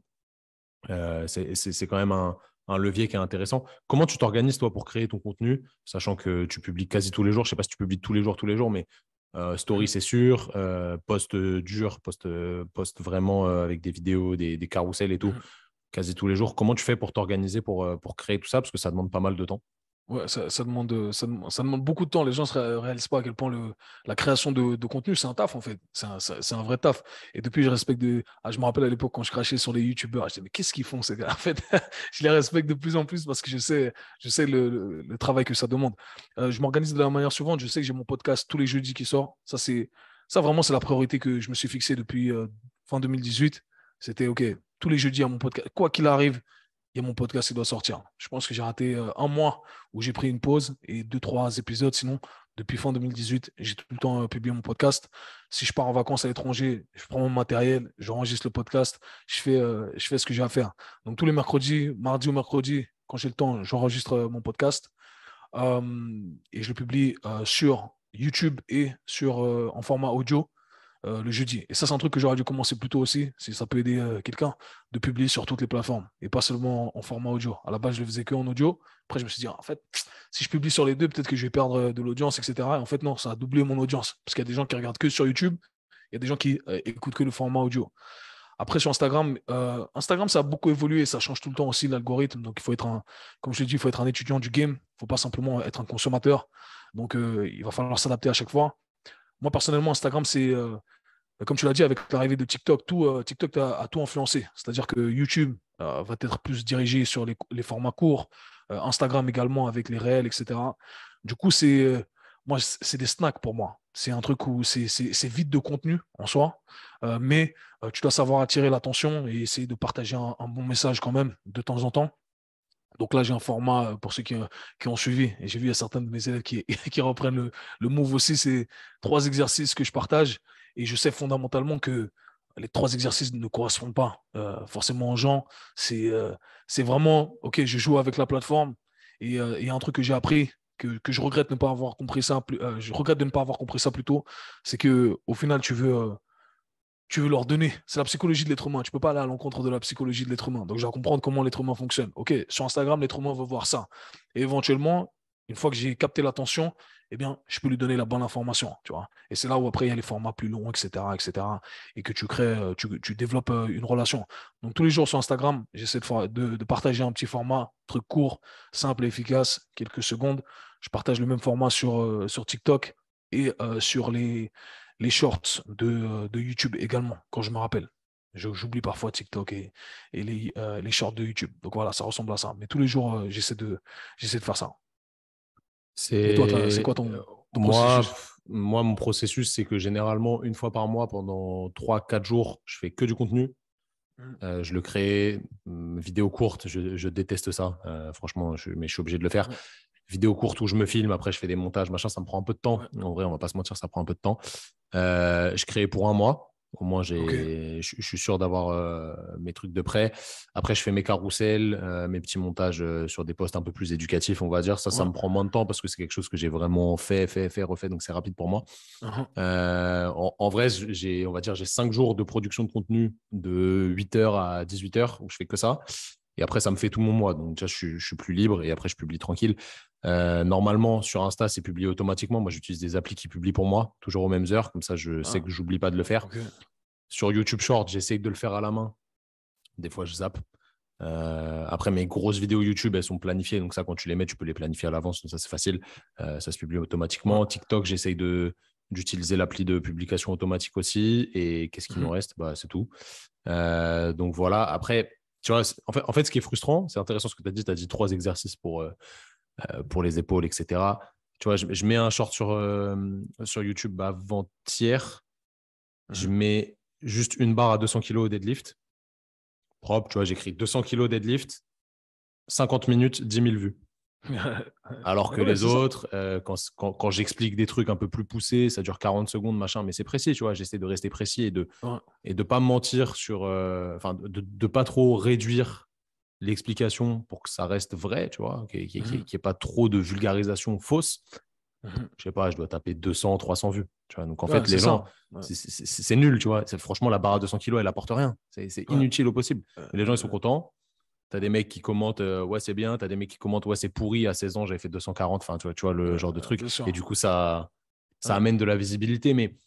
Euh, c'est quand même un, un, levier qui est intéressant. Comment tu t'organises, toi, pour créer ton contenu, sachant que tu publies quasi tous les jours Je ne sais pas si tu publies tous les jours, tous les jours, mais euh, story, c'est sûr. Euh, post euh, dur, post, vraiment avec des vidéos, des, des carousels et tout, mm. quasi tous les jours. Comment tu fais pour t'organiser, pour, pour créer tout ça Parce que ça demande pas mal de temps. Ouais, ça, demande, euh, ça, demande beaucoup de temps. Les gens ne réalisent pas à quel point le, la création de, de contenu, c'est un taf en fait. C'est un, un, vrai taf. Et depuis, je respecte. De... Ah, je me rappelle à l'époque quand je crachais sur les youtubeurs, je disais, mais qu'est-ce qu'ils font ces gars En fait, je les respecte de plus en plus parce que je sais, je sais le, le, travail que ça demande. Euh, je m'organise de la manière suivante. Je sais que j'ai mon podcast tous les jeudis qui sort. Ça, c'est ça vraiment, c'est la priorité que je me suis fixée depuis euh, fin 2018. C'était OK, tous les jeudis à mon podcast. Quoi qu'il arrive, il y a mon podcast qui doit sortir. Je pense que j'ai raté euh, un mois où j'ai pris une pause et deux, trois épisodes. Sinon, depuis fin 2018, j'ai tout le temps euh, publié mon podcast. Si je pars en vacances à l'étranger, je prends mon matériel, j'enregistre le podcast, je fais, euh, je fais ce que j'ai à faire. Donc tous les mercredis, mardi ou mercredi, quand j'ai le temps, j'enregistre mon podcast et je le publie sur YouTube et sur, en format audio. Euh, le jeudi. Et ça, c'est un truc que j'aurais dû commencer plus tôt aussi, si ça peut aider euh, quelqu'un, de publier sur toutes les plateformes et pas seulement en format audio. À la base, je le faisais que en audio. Après, je me suis dit, en fait, si je publie sur les deux, peut-être que je vais perdre euh, de l'audience, etc. en fait, non, ça a doublé mon audience parce qu'il y a des gens qui regardent que sur YouTube, il y a des gens qui écoutent que le format audio. Après, sur Instagram, Instagram, ça a beaucoup évolué, ça change tout le temps aussi l'algorithme. Donc, il faut être un, comme je l'ai dit, il faut être un étudiant du game. Il ne faut pas simplement être un consommateur. Donc, il va falloir s'adapter à chaque fois. Moi, personnellement, Instagram, c'est bah, comme tu l'as dit, avec l'arrivée de TikTok, tout, euh, TikTok a, tout influencé. C'est-à-dire que YouTube euh, va être plus dirigé sur les, formats courts, euh, Instagram également avec les réels, etc. Du coup, c'est c'est des snacks pour moi. C'est un truc où c'est vide de contenu en soi, mais tu dois savoir attirer l'attention et essayer de partager un, bon message quand même de temps en temps. Donc là, j'ai un format pour ceux qui, ont suivi, et j'ai vu à certains de mes élèves qui, reprennent le, le move aussi, c'est trois exercices que je partage. Et je sais fondamentalement que les trois exercices ne correspondent pas euh, forcément aux gens. Euh, c'est vraiment, OK, je joue avec la plateforme. Et il y a un truc que j'ai appris, que, je regrette de ne pas avoir compris ça, plus, euh, je regrette de ne pas avoir compris ça plus tôt, c'est qu'au final, tu veux, tu veux leur donner. C'est la psychologie de l'être humain. Tu ne peux pas aller à l'encontre de la psychologie de l'être humain. Donc, je dois comprendre comment l'être humain fonctionne. OK, sur Instagram, l'être humain veut voir ça. Et éventuellement, une fois que j'ai capté l'attention, eh bien, je peux lui donner la bonne information, tu vois. Et c'est là où après, il y a les formats plus longs, etc., etc., et que tu crées, euh, tu, développes euh, une relation. Donc, tous les jours sur Instagram, j'essaie de, partager un petit format, truc court, simple et efficace, quelques secondes. Je partage le même format sur, euh, sur TikTok et sur les, les shorts de, YouTube également, quand je me rappelle. J'oublie parfois TikTok et, les, shorts de YouTube. Donc voilà, ça ressemble à ça. Mais tous les jours, j'essaie de, de, faire ça. C'est quoi ton, euh, moi, processus Moi, mon processus, c'est que généralement, une fois par mois, pendant 3-4 jours, je fais que du contenu. Mm. Euh, je le crée, mm, vidéo courte, je, déteste ça, euh, franchement, je, mais je suis obligé de le faire. Vidéo courte où je me filme, après je fais des montages, machin, ça me prend un peu de temps. En vrai, on va pas se mentir, ça prend un peu de temps. je crée pour un mois, au moins, j'ai, je, suis sûr d'avoir euh, mes trucs de près. Après, je fais mes carousels, euh, mes petits montages euh, sur des postes un peu plus éducatifs, on va dire. Ça, ça me prend moins de temps parce que c'est quelque chose que j'ai vraiment fait, fait, fait, refait. Donc, c'est rapide pour moi. Uh-huh. en, vrai, j'ai, on va dire, j'ai cinq jours de production de contenu de 8h à 18h où je fais que ça. Et après, ça me fait tout mon mois. Donc, déjà, je suis plus libre et après, je publie tranquille. Euh, normalement, sur Insta, c'est publié automatiquement. Moi, j'utilise des applis qui publient pour moi, toujours aux mêmes heures. Comme ça, je sais que ah. que j'oublie pas de le faire. Sur YouTube Short, j'essaye de le faire à la main. Des fois, je zappe. Euh, après, mes grosses vidéos YouTube, elles sont planifiées. Donc, ça, quand tu les mets, tu peux les planifier à l'avance. Donc, ça, c'est facile. Euh, ça se publie automatiquement. TikTok, j'essaye d'utiliser l'appli de publication automatique aussi. Et qu'est-ce qu'il mhm. nous reste bah, C'est tout. donc, voilà. Après, tu vois, en fait, en fait, ce qui est frustrant, c'est intéressant ce que tu as dit. Tu as dit trois exercices pour, euh, pour les épaules, etc. Tu vois, je, mets un short sur, euh, sur YouTube avant-hier. Je mhm. mets juste une barre à 200 kg au deadlift. Propre, tu vois, j'écris 200 kg deadlift, 50 minutes, 10 000 vues. Alors que les autres, euh, quand, quand, j'explique des trucs un peu plus poussés, ça dure 40 secondes, machin, mais c'est précis, tu vois. J'essaie de rester précis et de ne pas mentir sur. Enfin, de ne pas trop réduire l'explication pour que ça reste vrai, tu vois, qu'il n'y mmh. ait, pas trop de vulgarisation fausse, mmh. je sais pas, je dois taper 200, 300 vues. Tu vois. Donc en fait, les gens, c'est nul, tu vois. Franchement, la barre à 200 kilos, elle apporte rien. C'est inutile au possible. Euh, les gens, ils sont contents. Tu as des mecs qui commentent, euh, ouais, c'est bien. Tu as des mecs qui commentent, ouais, c'est pourri. À 16 ans, j'avais fait 240. Enfin, tu vois, tu vois le genre de truc. Et du coup, ça, ça amène de la visibilité. Mais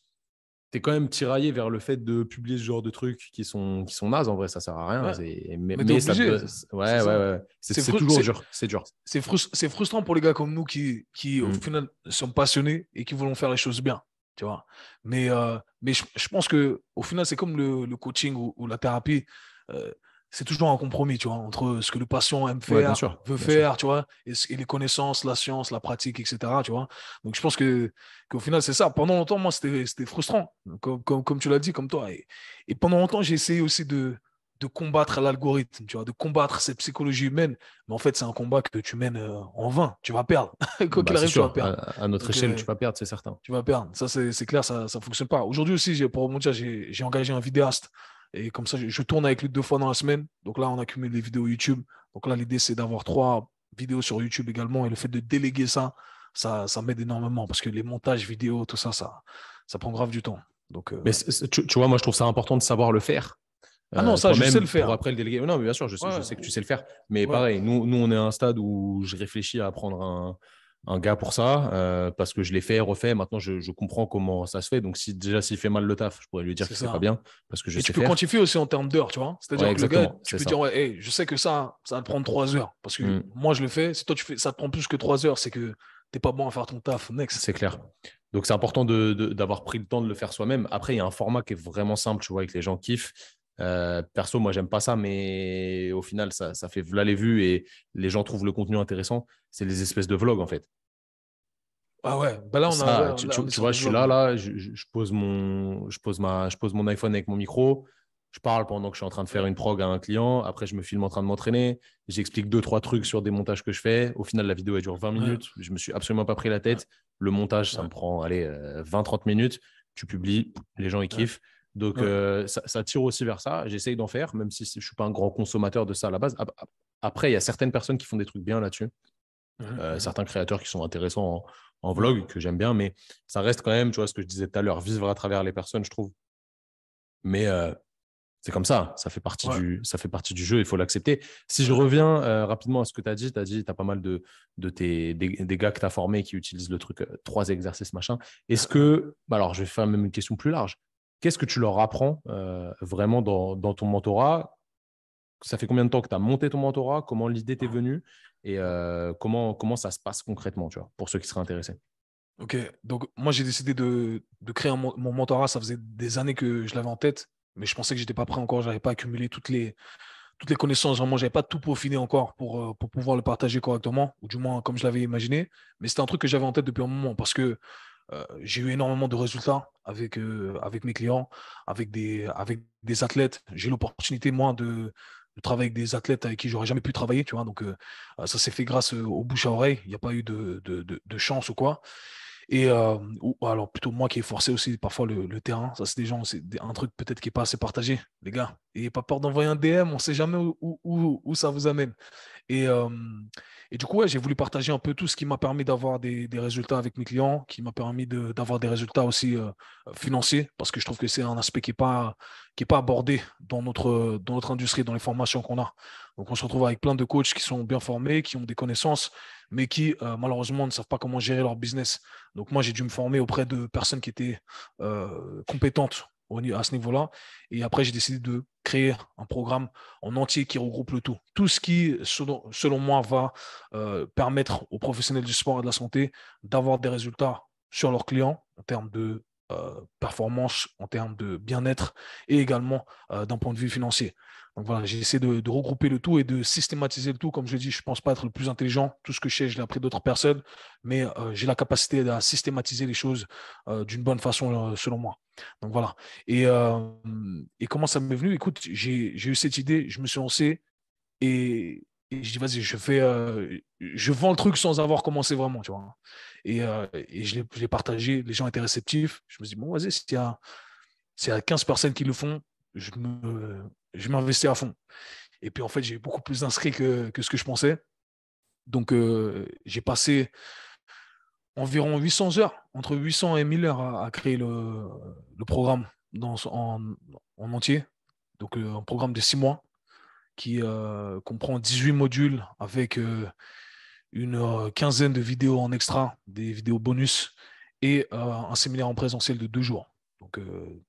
t'es quand même tiraillé vers le fait de publier ce genre de trucs qui sont qui sont nazes en vrai ça sert à rien c'est, mais, ouais, c'est, toujours dur c'est dur c'est frustrant pour les gars comme nous qui qui au mm. final sont passionnés et qui voulons faire les choses bien tu vois mais euh, mais je, pense que au final c'est comme le, coaching ou, la thérapie euh, c'est toujours un compromis, tu vois, entre ce que le patient aime faire, veut faire, tu vois, et, les connaissances, la science, la pratique, etc., tu vois. Donc, je pense que qu'au final, c'est ça. Pendant longtemps, moi, c'était frustrant, comme, tu l'as dit, comme toi. Et, pendant longtemps, j'ai essayé aussi de, de combattre l'algorithme, tu vois, de combattre cette psychologie humaine. Mais en fait, c'est un combat que tu mènes euh, en vain. Tu vas perdre. Quoi bah, qu'il arrive, À, notre échelle, euh, tu vas perdre, c'est certain. Tu vas perdre. Ça, c'est clair, ça ne fonctionne pas. Aujourd'hui aussi, pour j'ai engagé un vidéaste et comme ça, je, tourne avec lui deux fois dans la semaine. Donc là, on accumule des vidéos YouTube. Donc là, l'idée, c'est d'avoir trois vidéos sur YouTube également. Et le fait de déléguer ça, ça, ça m'aide énormément parce que les montages vidéo, tout ça, ça, ça prend grave du temps. Donc, euh, Mais tu, vois, moi, je trouve ça important de savoir le faire. Ah non, euh, ça, je sais le faire. après le déléguer. Non, mais bien sûr, je, sais que tu sais le faire. Mais pareil, nous, nous, on est à un stade où je réfléchis à prendre un, un gars pour ça, euh, parce que je l'ai fait, refait. Maintenant, je, comprends comment ça se fait. Donc, si, déjà, s'il fait mal le taf, je pourrais lui dire que c'est pas bien. Parce que je Et tu peux quantifier aussi en termes d'heures, tu vois. C'est-à-dire que le gars, tu peux dire, ouais, je sais que ça, ça va te prendre trois heures. Parce que mm. moi, je le fais. Si toi, tu fais, ça te prend plus que trois heures, c'est que t'es pas bon à faire ton taf. Next. C'est clair. Donc, c'est important d'avoir de, pris le temps de le faire soi-même. Après, il y a un format qui est vraiment simple, tu vois, avec les gens kiffent. Euh, perso, moi, j'aime pas ça, mais au final, ça, ça fait là les vues et les gens trouvent le contenu intéressant. C'est les espèces de vlogs, en fait. Ah ouais, bah là on a. Tu, tu, vois, je suis là, là, je, pose mon, je, pose ma, je pose mon iPhone avec mon micro, je parle pendant que je suis en train de faire une prog à un client, après je me filme en train de m'entraîner, j'explique deux, trois trucs sur des montages que je fais. Au final, la vidéo elle dure 20 minutes, je me suis absolument pas pris la tête. Le montage, ça me prend, allez, 20-30 euh, minutes. Tu publies, les gens ils kiffent. Donc, euh, ça, tire aussi vers ça. J'essaye d'en faire, même si je ne suis pas un grand consommateur de ça à la base. Après, il y a certaines personnes qui font des trucs bien là-dessus. Euh, certains créateurs qui sont intéressants en, vlog, que j'aime bien, mais ça reste quand même, tu vois, ce que je disais tout à l'heure, vivre à travers les personnes, je trouve. Mais euh, c'est comme ça, ça fait partie, du, ça fait partie du jeu, il faut l'accepter. Si je reviens rapidement à ce que tu as dit, tu as dit, tu as pas mal de, de tes, des, gars que tu as formés qui utilisent le truc trois exercices, machin. Est-ce que, bah alors je vais faire même une question plus large, Qu'est-ce que tu leur apprends euh, vraiment dans, ton mentorat Ça fait combien de temps que tu as monté ton mentorat Comment l'idée t'est venue Et euh, comment, comment ça se passe concrètement, tu vois, pour ceux qui seraient intéressés Ok, donc moi j'ai décidé de, créer mon mentorat. Ça faisait des années que je l'avais en tête, mais je pensais que n'étais pas prêt encore. J'avais pas accumulé toutes les, toutes les connaissances. Vraiment, j'avais pas tout peaufiné encore pour, euh, pour pouvoir le partager correctement, ou du moins comme je l'avais imaginé. Mais c'était un truc que j'avais en tête depuis un moment parce que euh, j'ai eu énormément de résultats avec, euh, mes clients, avec des, athlètes. J'ai l'opportunité, moi, de, travailler avec des athlètes avec qui j'aurais jamais pu travailler, tu vois. Donc, euh, ça s'est fait grâce au bouche à oreille. Il n'y a pas eu de, de, chance ou quoi. Et euh, ou, alors, plutôt moi qui ai forcé aussi parfois le, terrain. Ça, c'est des gens, c'est un truc peut-être qui n'est pas assez partagé, les gars. N'ayez pas peur d'envoyer un DM, on ne sait jamais où, ça vous amène. Et, euh, du coup, j'ai voulu partager un peu tout ce qui m'a permis d'avoir des, résultats avec mes clients, qui m'a permis d'avoir des résultats aussi euh, financiers, parce que je trouve que c'est un aspect qui n'est pas, qui est pas abordé dans notre, dans notre industrie, dans les formations qu'on a. Donc on se retrouve avec plein de coachs qui sont bien formés, qui ont des connaissances, mais qui euh, malheureusement ne savent pas comment gérer leur business. Donc moi j'ai dû me former auprès de personnes qui étaient euh, compétentes à ce niveau-là. Et après j'ai décidé de créer un programme en entier qui regroupe le tout. Tout ce qui, selon, moi, va euh, permettre aux professionnels du sport et de la santé d'avoir des résultats sur leurs clients en termes de performance en termes de bien-être et également d'un point de vue financier. Donc voilà, j'essaie de, regrouper le tout et de systématiser le tout. Comme je dis, je ne pense pas être le plus intelligent. Tout ce que je sais, je l'ai appris d'autres personnes, mais euh, j'ai la capacité à systématiser les choses euh, d'une bonne façon, euh, selon moi. Donc voilà. Et, comment ça m'est venu Écoute, j'ai eu cette idée, je me suis lancé et, je dis, vas-y, je fais, je vends le truc sans avoir commencé vraiment, tu vois. Et, je l'ai partagé, les gens étaient réceptifs. Je me suis dit, bon, vas-y, s'il y a 15 personnes qui le font, je me, je m'investis à fond. Et puis en fait, j'ai beaucoup plus d'inscrits que, ce que je pensais. Donc euh, j'ai passé environ 800 heures, entre 800 et 1000 heures à, créer le, programme en, entier. Donc euh, un programme de six mois qui euh, comprend 18 modules avec une quinzaine de vidéos en extra, des vidéos bonus et un séminaire en présentiel de deux jours. Donc,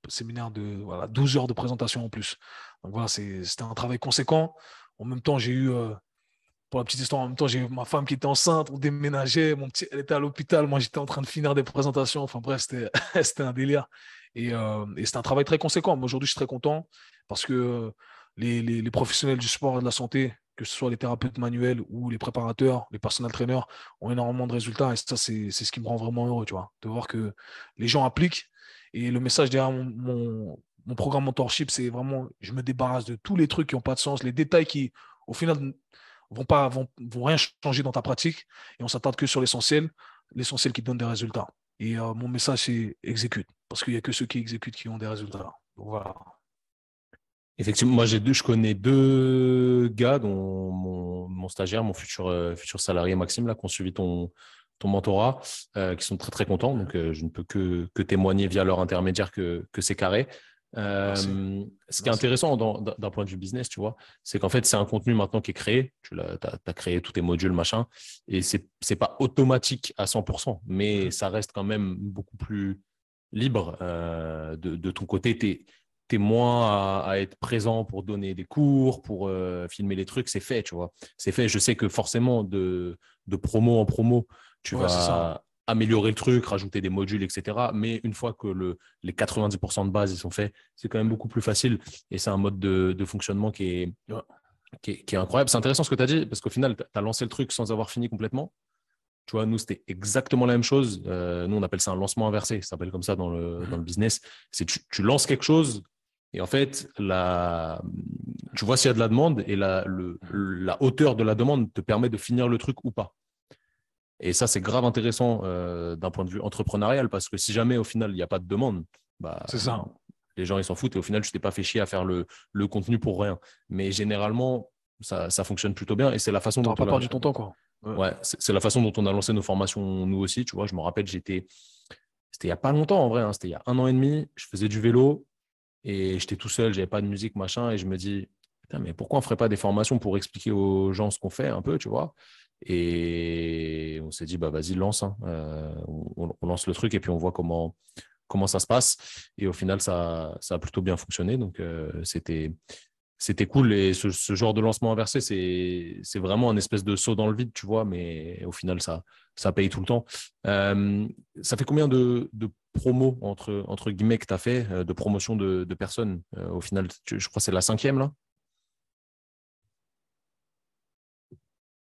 séminaire de 12 heures de présentation en plus. Donc voilà, c'était un travail conséquent. En même temps, j'ai eu, euh, pour la petite histoire, en même temps, j'ai ma femme qui était enceinte, on déménageait, elle était à l'hôpital, moi j'étais en train de finir des présentations. Enfin bref, c'était un délire. Et, euh, c'était c'est un travail très conséquent. aujourd'hui, je suis très content parce que euh, les, professionnels du sport et de la santé, que ce soit les thérapeutes manuels ou les préparateurs, les personnels traîneurs, ont énormément de résultats. Et ça, c'est ce qui me rend vraiment heureux, tu vois, de voir que les gens appliquent. Et le message derrière mon, mon programme mentorship, c'est vraiment, je me débarrasse de tous les trucs qui n'ont pas de sens, les détails qui, au final, vont vont, rien changer dans ta pratique et on s'attarde que sur l'essentiel, l'essentiel qui donne des résultats. Et euh, mon message, c'est exécute, parce qu'il n'y a que ceux qui exécutent qui ont des résultats. voilà. Effectivement, moi j'ai deux, je connais deux gars, dont mon, stagiaire, mon futur, euh, futur salarié Maxime, là, qui ont suivi ton, ton mentorat, euh, qui sont très très contents. Donc je ne peux que, témoigner via leur intermédiaire que, que c'est carré. Ah, euh, ce qui est ah, intéressant d'un point de vue business, tu vois, c'est qu'en fait, c'est un contenu maintenant qui est créé. Tu as, créé tous tes modules, machin, et c'est n'est pas automatique à 100%, mais mm-hmm. ça reste quand même beaucoup plus libre euh, de, de, ton côté. Tu es, moins à, être présent pour donner des cours, pour euh, filmer les trucs. C'est fait, tu vois. C'est fait. Je sais que forcément, de, de promo en promo, tu vas améliorer le truc, rajouter des modules, etc. Mais une fois que les 90% de base ils sont faits, c'est quand même beaucoup plus facile et c'est un mode de, fonctionnement qui est, incroyable. C'est intéressant ce que tu as dit parce qu'au final, tu as lancé le truc sans avoir fini complètement. Tu vois, nous, c'était exactement la même chose. Euh, nous, on appelle ça un lancement inversé. Ça s'appelle comme ça dans le, mmh. business. C'est tu, lances quelque chose et en fait, tu vois s'il y a de la demande et la hauteur de la demande te permet de finir le truc ou pas. Et ça, c'est grave intéressant euh, d'un point de vue entrepreneurial parce que si jamais au final il n'y a pas de demande, bah, Les gens ils s'en foutent et au final tu t'es pas fait chier à faire le, contenu pour rien. Mais généralement, ça, fonctionne plutôt bien et c'est la façon dont. pas perdu ton temps quoi. c'est la façon dont on a lancé nos formations nous aussi. Tu vois, je me rappelle, j'étais. C'était il n'y a pas longtemps en vrai, hein, c'était il y a un an et demi. Je faisais du vélo et j'étais tout seul, j'avais pas de musique, machin. Et je me dis, mais pourquoi on ne ferait pas des formations pour expliquer aux gens ce qu'on fait un peu, tu vois Et on s'est dit, bah vas-y, lance. Hein. Euh, on, lance le truc et puis on voit comment, comment ça se passe. Et au final, ça, a plutôt bien fonctionné. Donc, euh, c'était c'était cool. Et ce, genre de lancement inversé, c'est vraiment un espèce de saut dans le vide, tu vois, mais au final, ça, ça paye tout le temps. Euh, ça fait combien de, promos, entre, entre guillemets, que tu as fait, de promotion de, personnes Au final, je crois que c'est la cinquième, là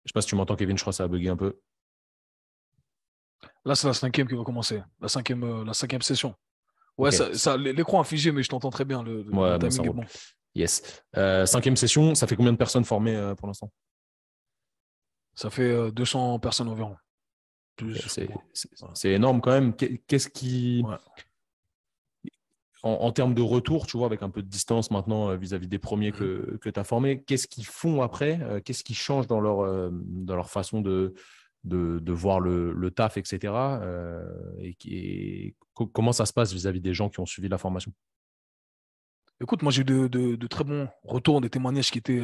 Je ne sais pas si tu m'entends, Kevin, je crois que ça a bugué un peu. Là, c'est la cinquième qui va commencer, la cinquième, euh, la cinquième session. Ouais, ça, l'écran a figé, mais je t'entends très bien. Le, Yes. Euh, cinquième session, ça fait combien de personnes formées euh, pour l'instant Ça fait 200 personnes environ. c'est énorme quand même. Qu'est-ce qui en, termes de retour, tu vois, avec un peu de distance maintenant euh, vis-à-vis des premiers que, mm. que tu as formés, qu'est-ce qu'ils font après euh, Qu'est-ce qui change dans leur, euh, dans leur façon de, de, de voir le, le, taf, etc. et, comment ça se passe vis-à-vis des gens qui ont suivi la formation Écoute, moi j'ai eu de, très bons retours, des témoignages qui étaient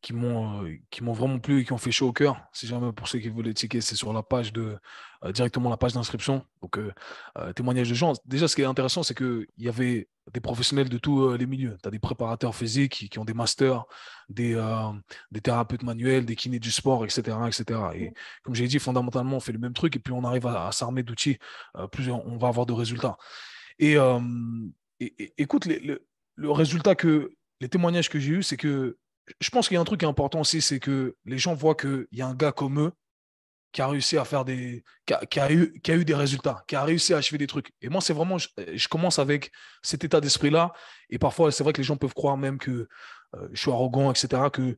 qui m'ont qui m'ont vraiment plu et qui ont fait chaud au cœur. Si jamais pour ceux qui voulaient c'est sur la page de euh, directement la page d'inscription. Donc, euh, euh, témoignage de gens. Déjà, ce qui est intéressant, c'est qu'il y avait des professionnels de tous les milieux. Tu as des préparateurs physiques qui, ont des masters, des, des, thérapeutes manuels, des kinés du sport, etc. etc. Et comme j'ai dit, fondamentalement, on fait le même truc et puis on arrive à, s'armer d'outils, plus on va avoir de résultats. Et, écoute, le, le, résultat que les témoignages que j'ai eus, c'est que je pense qu'il y a un truc important aussi, c'est que les gens voient qu'il y a un gars comme eux qui a réussi à faire des. Qui a, eu, qui a eu des résultats, qui a réussi à achever des trucs. Et moi, c'est vraiment. Je, euh, commence avec cet état d'esprit-là. Et parfois, c'est vrai que les gens peuvent croire même que euh, je suis arrogant, etc. Que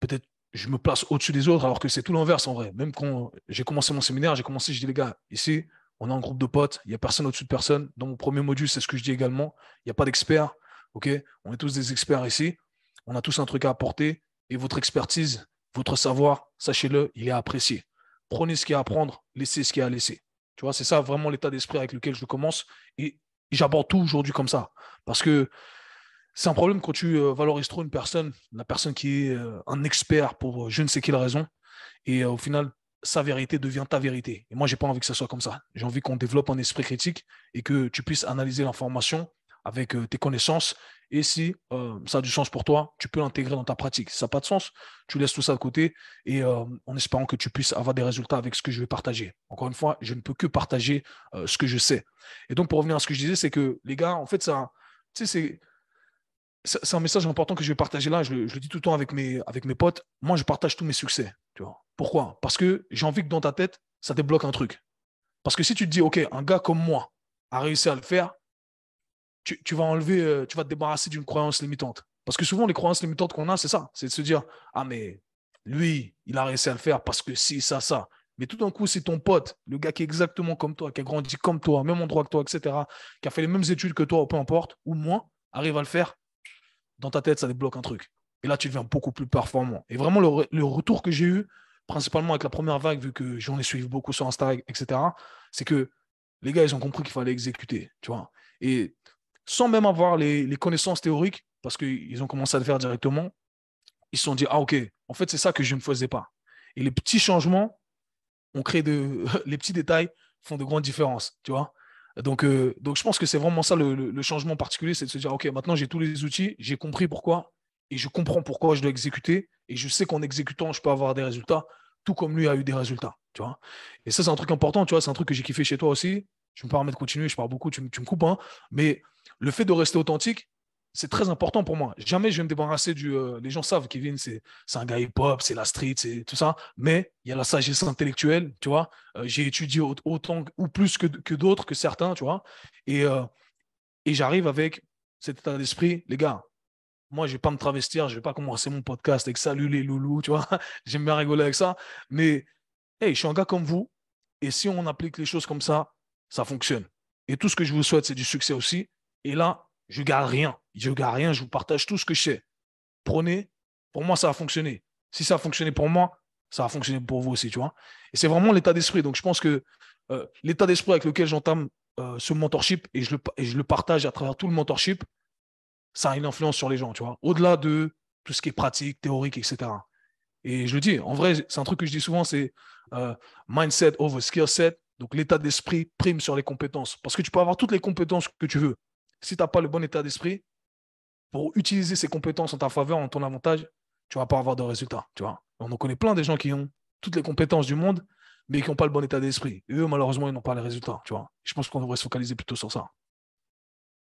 peut-être je me place au-dessus des autres, alors que c'est tout l'inverse en vrai. Même quand j'ai commencé mon séminaire, j'ai commencé, je dis les gars, ici, on est un groupe de potes, il n'y a personne au-dessus de personne. Dans mon premier module, c'est ce que je dis également, il n'y a pas d'experts, ok On est tous des experts ici, on a tous un truc à apporter et votre expertise, votre savoir, sachez-le, il est apprécié prenez ce qu'il y a à prendre, laissez ce qu'il y a à laisser. Tu vois, c'est ça vraiment l'état d'esprit avec lequel je commence et, j'aborde tout aujourd'hui comme ça. Parce que c'est un problème quand tu euh, valorises trop une personne, la personne qui est euh, un expert pour euh, je ne sais quelle raison, et au final, sa vérité devient ta vérité. Et moi, j'ai pas envie que ça soit comme ça. J'ai envie qu'on développe un esprit critique et que tu puisses analyser l'information avec euh, tes connaissances. Et si euh, ça a du sens pour toi, tu peux l'intégrer dans ta pratique. Si ça n'a pas de sens, tu laisses tout ça de côté et euh, en espérant que tu puisses avoir des résultats avec ce que je vais partager. Encore une fois, je ne peux que partager ce que je sais. Et donc, pour revenir à ce que je disais, c'est que les gars, en fait, ça, c'est, c'est un message important que je vais partager là. Je, le dis tout le temps avec mes, avec mes potes. Moi, je partage tous mes succès. Tu vois. Pourquoi Parce que j'ai envie que dans ta tête, ça débloque un truc. Parce que si tu te dis, OK, un gars comme moi a réussi à le faire, tu, vas enlever, euh, tu vas te débarrasser d'une croyance limitante. Parce que souvent, les croyances limitantes qu'on a, c'est ça, c'est de se dire, ah mais lui, il a réussi à le faire parce que si, ça, ça. Mais tout d'un coup, c'est ton pote, le gars qui est exactement comme toi, qui a grandi comme toi, même endroit que toi, etc., qui a fait les mêmes études que toi, peu importe, ou moins, arrive à le faire, dans ta tête, ça débloque un truc. Et là, tu deviens beaucoup plus performant. Et vraiment, le, retour que j'ai eu, principalement avec la première vague, vu que j'en ai suivi beaucoup sur Instagram etc., c'est que les gars, ils ont compris qu'il fallait exécuter, tu vois. Et sans même avoir les, connaissances théoriques, parce qu'ils ont commencé à le faire directement, ils se sont dit, ah ok, en fait c'est ça que je ne faisais pas. Et les petits changements, ont créé de... les petits détails font de grandes différences, tu vois. Donc, euh, donc je pense que c'est vraiment ça le, changement particulier, c'est de se dire, ok, maintenant j'ai tous les outils, j'ai compris pourquoi, et je comprends pourquoi je dois exécuter, et je sais qu'en exécutant, je peux avoir des résultats, tout comme lui a eu des résultats, tu vois. Et ça, c'est un truc important, tu vois, c'est un truc que j'ai kiffé chez toi aussi. Je me permets de continuer, je parle beaucoup, tu, tu me coupes, hein, mais le fait de rester authentique, c'est très important pour moi. Jamais je vais me débarrasser du. Euh, les gens savent, Kevin, c'est un gars hip-hop, c'est la street, c'est tout ça. Mais il y a la sagesse intellectuelle, tu vois. Euh, j'ai étudié autant ou plus que, d'autres, que certains, tu vois. Et, euh, et j'arrive avec cet état d'esprit, les gars. Moi, je ne vais pas me travestir, je ne vais pas commencer mon podcast avec salut les loulous, tu vois. J'aime bien rigoler avec ça. Mais, hey, je suis un gars comme vous. Et si on applique les choses comme ça, ça fonctionne. Et tout ce que je vous souhaite, c'est du succès aussi. Et là, je garde rien. Je garde rien, je vous partage tout ce que je sais. Prenez. Pour moi, ça a fonctionné. Si ça a fonctionné pour moi, ça a fonctionné pour vous aussi, tu vois. Et c'est vraiment l'état d'esprit. Donc, je pense que euh, l'état d'esprit avec lequel j'entame euh, ce mentorship et je, le, partage à travers tout le mentorship, ça a une influence sur les gens, tu vois. Au-delà de tout ce qui est pratique, théorique, etc. Et je le dis, en vrai, c'est un truc que je dis souvent, c'est euh, mindset over skill set. Donc l'état d'esprit prime sur les compétences. Parce que tu peux avoir toutes les compétences que tu veux si tu n'as pas le bon état d'esprit, pour utiliser ces compétences en ta faveur, en ton avantage, tu ne vas pas avoir de résultats. Tu vois On en connaît plein des gens qui ont toutes les compétences du monde, mais qui n'ont pas le bon état d'esprit. eux, malheureusement, ils n'ont pas les résultats. Tu Je pense qu'on devrait se focaliser plutôt sur ça.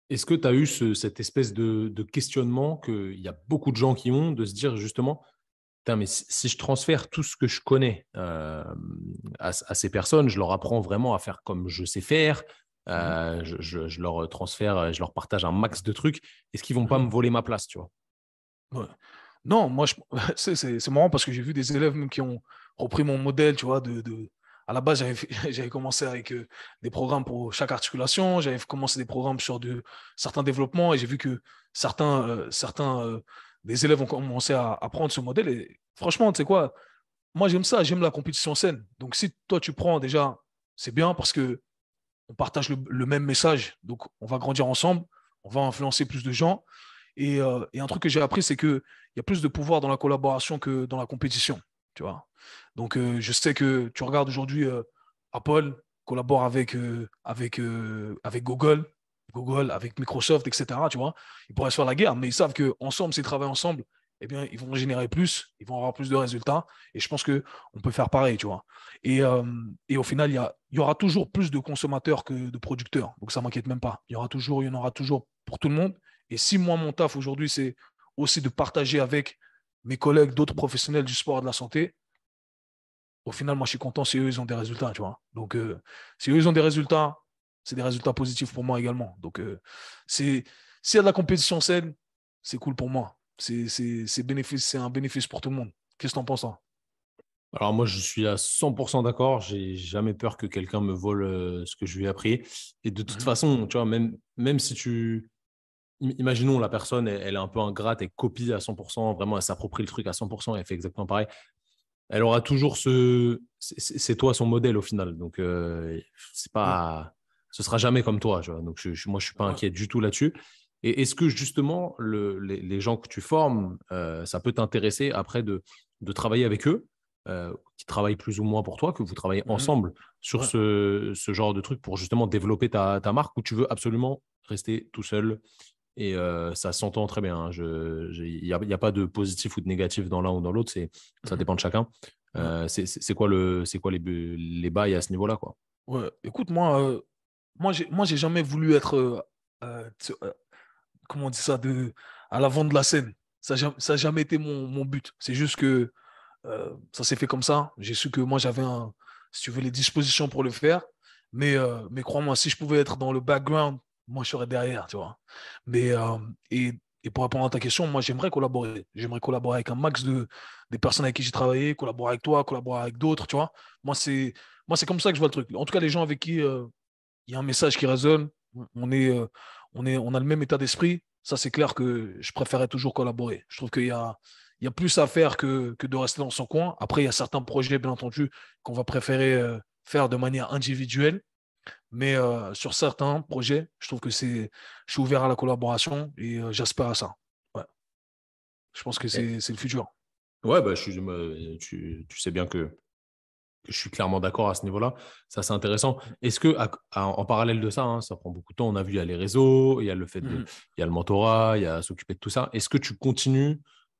Est-ce que tu as eu cette espèce de, questionnement qu'il y a beaucoup de gens qui ont, de se dire justement, mais si je transfère tout ce que je connais euh, à, ces personnes, je leur apprends vraiment à faire comme je sais faire, euh, je, leur transfère, euh, je leur partage un max de trucs. Est-ce qu'ils vont pas mhm. me voler ma place, tu vois Non, moi, c'est marrant parce que j'ai vu des élèves même qui ont repris mon modèle, tu vois, de, de à la base, j'avais commencé avec euh, des programmes pour chaque articulation, j'avais commencé des programmes sur de, certains développements et j'ai vu que certains, certains des élèves ont commencé à, apprendre prendre ce modèle. Et franchement, tu sais quoi, moi j'aime ça, j'aime la compétition saine. Donc si toi tu prends déjà, c'est bien parce que on partage le, même message. Donc, on va grandir ensemble, on va influencer plus de gens. Et, euh, et un truc que j'ai appris, c'est qu'il y a plus de pouvoir dans la collaboration que dans la compétition. Tu vois Donc, euh, je sais que tu regardes aujourd'hui euh, Apple collabore avec, avec, avec Google, Google, avec Microsoft, etc. Tu vois ils pourraient se faire la guerre, mais ils savent qu'ensemble, c'est travailler ensemble eh bien, ils vont générer plus, ils vont avoir plus de résultats. Et je pense qu'on peut faire pareil, tu vois. Et, euh, et au final, il y, aura toujours plus de consommateurs que de producteurs. Donc, ça ne m'inquiète même pas. Il y, aura toujours, il y en aura toujours pour tout le monde. Et si moi, mon taf aujourd'hui, c'est aussi de partager avec mes collègues d'autres professionnels du sport et de la santé, au final, moi, je suis content si eux, ils ont des résultats, tu vois. Donc, euh, si eux, ils ont des résultats, c'est des résultats positifs pour moi également. Donc, euh, c'est s'il y a de la compétition saine, c'est cool pour moi. C'est un bénéfice pour tout le monde. Qu'est-ce que tu en penses alors moi, je suis à 100% d'accord. J'ai jamais peur que quelqu'un me vole euh, ce que je lui ai appris. Et de toute mhm. façon, tu vois, même, même si tu... Imaginons la personne, elle, est un peu ingrate, elle copie à 100%, vraiment, elle s'approprie le truc à 100%, elle fait exactement pareil. Elle aura toujours ce... C'est toi son modèle au final. Donc, euh, c'est pas... Ce sera jamais comme toi. Donc, je, je, moi, je suis pas inquiet du tout là-dessus. Et est-ce que justement, les, gens que tu formes, euh, ça peut t'intéresser après de, travailler avec eux, euh, qui travaillent plus ou moins pour toi, que vous travaillez mmh ensemble sur ce, genre de truc pour justement développer ta, marque ou tu veux absolument rester tout seul et euh, ça s'entend très bien. Hein, il n'y a, pas de positif ou de négatif dans l'un ou dans l'autre, ça mmh dépend de chacun. c'est quoi, les, les bails à ce niveau-là quoi écoute, moi, moi, j'ai jamais voulu être comment on dit ça, de, à l'avant de la scène. Ça n'a jamais été mon, but. C'est juste que euh, ça s'est fait comme ça. J'ai su que moi, j'avais, si tu veux, les dispositions pour le faire. Mais, euh, mais crois-moi, si je pouvais être dans le background, moi, je serais derrière, tu vois. Mais, euh, et, pour répondre à ta question, moi, j'aimerais collaborer. J'aimerais collaborer avec un max de, des personnes avec qui j'ai travaillé, collaborer avec toi, collaborer avec d'autres, tu vois. Moi, c'est, moi, c'est comme ça que je vois le truc. En tout cas, les gens avec qui il y a un message qui résonne, on est, on, est, on a le même état d'esprit, ça c'est clair que je préférais toujours collaborer. Je trouve qu'il y a, il a plus à faire que, que, de rester dans son coin. Après, il y a certains projets, bien entendu, qu'on va préférer euh, faire de manière individuelle. Mais euh, sur certains projets, je trouve que c'est, je suis ouvert à la collaboration et euh, j'espère à ça. Je pense que c'est, le futur. Ouais, bah, tu, sais bien que je suis clairement d'accord à ce niveau-là. Ça, c'est intéressant. Est-ce que, en parallèle de ça, hein, ça prend beaucoup de temps. On a vu, il y a les réseaux, il y a le fait, de, mm. il y a le mentorat, il y a s'occuper de tout ça. Est-ce que tu continues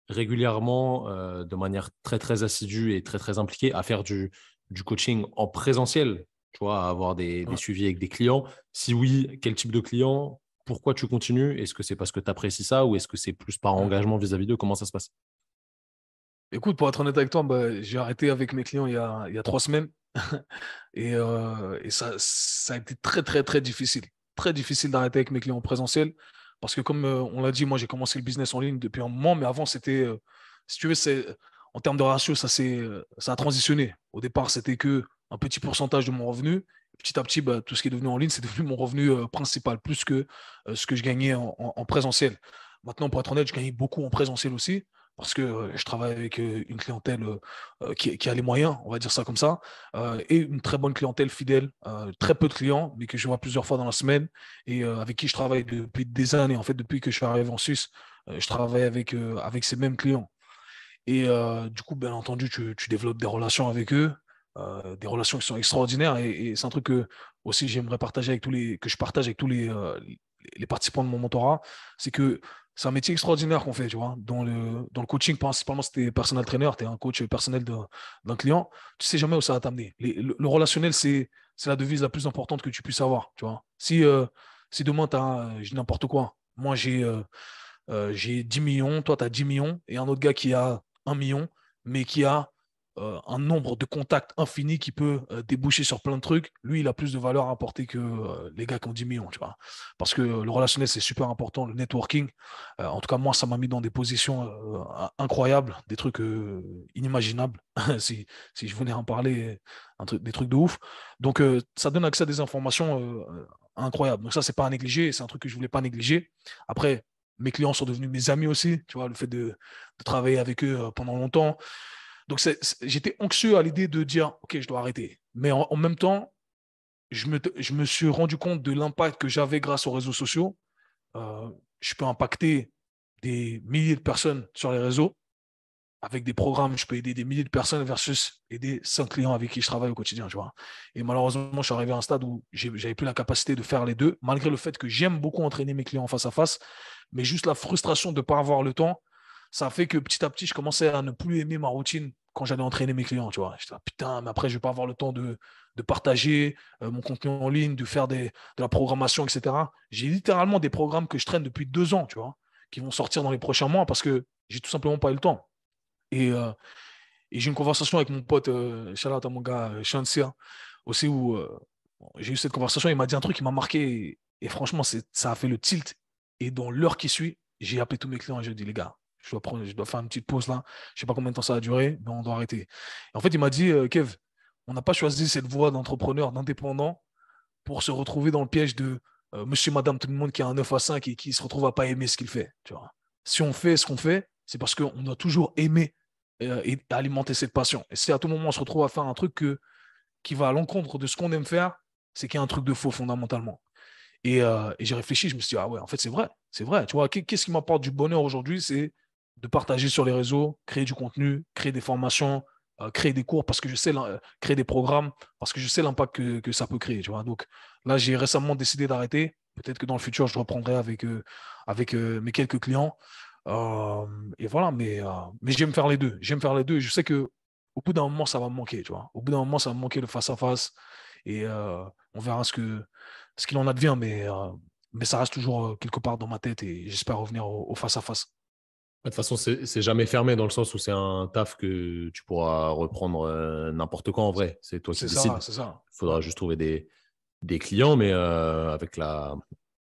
régulièrement, euh, de manière très très assidue et très très impliquée, à faire du, coaching en présentiel Tu vois, à avoir des, des, suivis avec des clients. Si oui, quel type de client Pourquoi tu continues Est-ce que c'est parce que tu apprécies ça ou est-ce que c'est plus par mm. engagement vis-à-vis de Comment ça se passe Écoute, pour être honnête avec toi, bah, j'ai arrêté avec mes clients il y a, trois semaines. et, euh, ça, a été très, très, très difficile. Très difficile d'arrêter avec mes clients en présentiel. Parce que, comme euh, on l'a dit, moi, j'ai commencé le business en ligne depuis un moment. Mais avant, c'était, euh, si tu veux, en termes de ratio, ça, ça a transitionné. Au départ, c'était que un petit pourcentage de mon revenu. Petit à petit, bah, tout ce qui est devenu en ligne, c'est devenu mon revenu principal, plus que ce que je gagnais en, en présentiel. Maintenant, pour être honnête, je gagnais beaucoup en présentiel aussi parce que je travaille avec une clientèle qui, a les moyens, on va dire ça comme ça, et une très bonne clientèle fidèle, très peu de clients, mais que je vois plusieurs fois dans la semaine et avec qui je travaille depuis des années. En fait, depuis que je suis arrivé en Suisse, je travaille avec, avec ces mêmes clients. Et du coup, bien entendu, tu, développes des relations avec eux, des relations qui sont extraordinaires. Et, c'est un truc que aussi j'aimerais partager avec tous les que je partage avec tous les, les participants de mon mentorat, c'est que c'est un métier extraordinaire qu'on fait, tu vois. Dans le, le coaching, principalement, si tu es personnel trainer, tu es un coach personnel d'un client, tu sais jamais où ça va t'amener. Le, relationnel, c'est la devise la plus importante que tu puisses avoir, tu vois. Si, euh, si demain, tu as n'importe quoi, moi j'ai euh, 10 euh, millions, toi tu as 10 millions, et un autre gars qui a 1 million, mais qui a euh, un nombre de contacts infini qui peut euh, déboucher sur plein de trucs, lui, il a plus de valeur à apporter que euh, les gars qui ont 10 millions, tu vois. Parce que le relationnel, c'est super important, le networking. en tout cas, moi, ça m'a mis dans des positions incroyables, des trucs inimaginables, si, je voulais en parler, des trucs de ouf. Donc, ça donne accès à des informations incroyables. Donc, ça, c'est pas à négliger, c'est un truc que je voulais pas négliger. Après, mes clients sont devenus mes amis aussi, tu vois, le fait de, de travailler avec eux pendant longtemps. Donc j'étais anxieux à l'idée de dire, OK, je dois arrêter. Mais en, même temps, je me, suis rendu compte de l'impact que j'avais grâce aux réseaux sociaux. Euh, je peux impacter des milliers de personnes sur les réseaux. Avec des programmes, je peux aider des milliers de personnes versus aider cinq clients avec qui je travaille au quotidien. Tu vois. Et malheureusement, je suis arrivé à un stade où je n'avais plus la capacité de faire les deux, malgré le fait que j'aime beaucoup entraîner mes clients face à face. Mais juste la frustration de ne pas avoir le temps, ça fait que petit à petit, je commençais à ne plus aimer ma routine quand j'allais entraîner mes clients, tu vois. je disais, putain, mais après, je vais pas avoir le temps de, de partager euh, mon contenu en ligne, de faire des, de la programmation, etc. J'ai littéralement des programmes que je traîne depuis deux ans, tu vois, qui vont sortir dans les prochains mois parce que j'ai tout simplement pas eu le temps. Et, j'ai euh, et j'ai une conversation avec mon pote, euh, mon gars, euh, aussi où j'ai eu cette conversation, il m'a dit un truc qui m'a marqué et, et franchement, ça a fait le tilt. Et dans l'heure qui suit, j'ai appelé tous mes clients et je dis, les gars, je dois, prendre, je dois faire une petite pause là. Je sais pas combien de temps ça a durer, mais on doit arrêter. Et en fait, il m'a dit, euh, Kev, on n'a pas choisi cette voie d'entrepreneur, d'indépendant pour se retrouver dans le piège de euh, monsieur, madame, tout le monde qui a un 9 à 5 et qui se retrouve à pas aimer ce qu'il fait. Tu vois. Si on fait ce qu'on fait, c'est parce qu'on a toujours aimé euh, et alimenter cette passion. Et si à tout moment on se retrouve à faire un truc que, qui va à l'encontre de ce qu'on aime faire, c'est qu'il y a un truc de faux fondamentalement. Et, j'ai réfléchi, je me suis dit, ah ouais, en fait, c'est vrai, c'est vrai. Tu vois, qu'est-ce qui m'apporte du bonheur aujourd'hui C'est de partager sur les réseaux, créer du contenu, créer des formations, euh, créer des cours, parce que je sais, euh, créer des programmes, parce que je sais l'impact que, ça peut créer. Tu vois Donc là, j'ai récemment décidé d'arrêter. Peut-être que dans le futur, je reprendrai avec, euh, avec mes quelques clients. et voilà, mais, mais j'aime faire les deux. J'aime faire les deux. je sais qu'au bout d'un moment, ça va me manquer. Tu vois au bout d'un moment, ça va me manquer le face-à-face. et on verra ce qu'il ce qu'il en advient. Mais, mais ça reste toujours quelque part dans ma tête et j'espère revenir au face-à-face. face à face bah, de toute façon, c'est jamais fermé dans le sens où c'est un taf que tu pourras reprendre euh, n'importe quand en vrai. C'est toi qui décides. C'est ça. Il faudra juste trouver des, clients, mais euh, avec la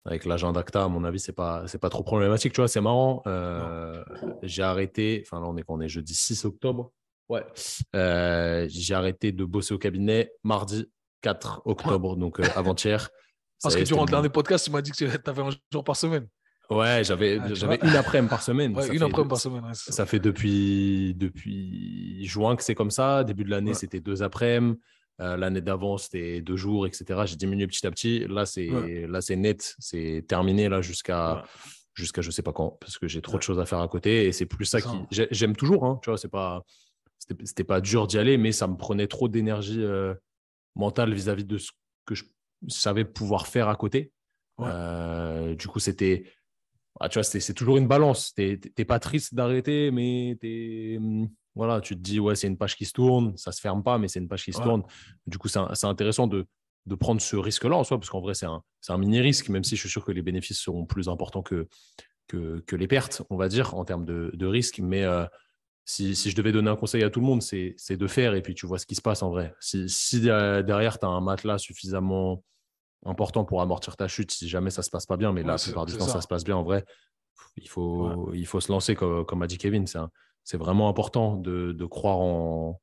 avec l'agenda à mon avis, c'est pas pas trop problématique. Tu vois, c'est marrant. Euh, j'ai arrêté. Enfin là, on est on est jeudi 6 octobre. Ouais. j'ai arrêté de bosser au cabinet mardi 4 octobre, donc avant-hier. Parce que durant le dernier podcast, tu m'as dit que tu avais un jour par semaine. Ouais, ah, j'avais j'avais une après-midi par semaine. une après-midi par semaine. ça, fait depuis depuis juin que c'est comme ça. Début de l'année, c'était deux après-midi. Euh, l'année d'avant, c'était deux jours, etc. J'ai diminué petit à petit. Là, c'est là, c'est net, c'est terminé là jusqu'à jusqu'à je sais pas quand parce que j'ai trop de choses à faire à côté et c'est plus ça qui j'aime toujours. Hein, tu vois, c'est pas c'était pas dur d'y aller, mais ça me prenait trop d'énergie euh, mentale vis-à-vis de ce que je savais pouvoir faire à côté. Euh, du coup, c'était ah, tu vois, c'est toujours une balance. Tu n'es pas triste d'arrêter, mais es, hum, voilà, tu te dis, ouais, c'est une page qui se tourne, ça ne se ferme pas, mais c'est une page qui se tourne. Du coup, c'est intéressant de, de prendre ce risque-là en soi, parce qu'en vrai, c'est un, un mini-risque, même si je suis sûr que les bénéfices seront plus importants que, que, que les pertes, on va dire, en termes de, de risque. Mais euh, si, si, je devais donner un conseil à tout le monde, c'est de faire et puis tu vois ce qui se passe en vrai. si euh, derrière, tu as un matelas suffisamment important pour amortir ta chute si jamais ça se passe pas bien. Mais là la plupart du temps, ça. se passe bien en vrai. Il faut, il faut se lancer, comme, a dit Kevin. C'est vraiment important de, de croire en.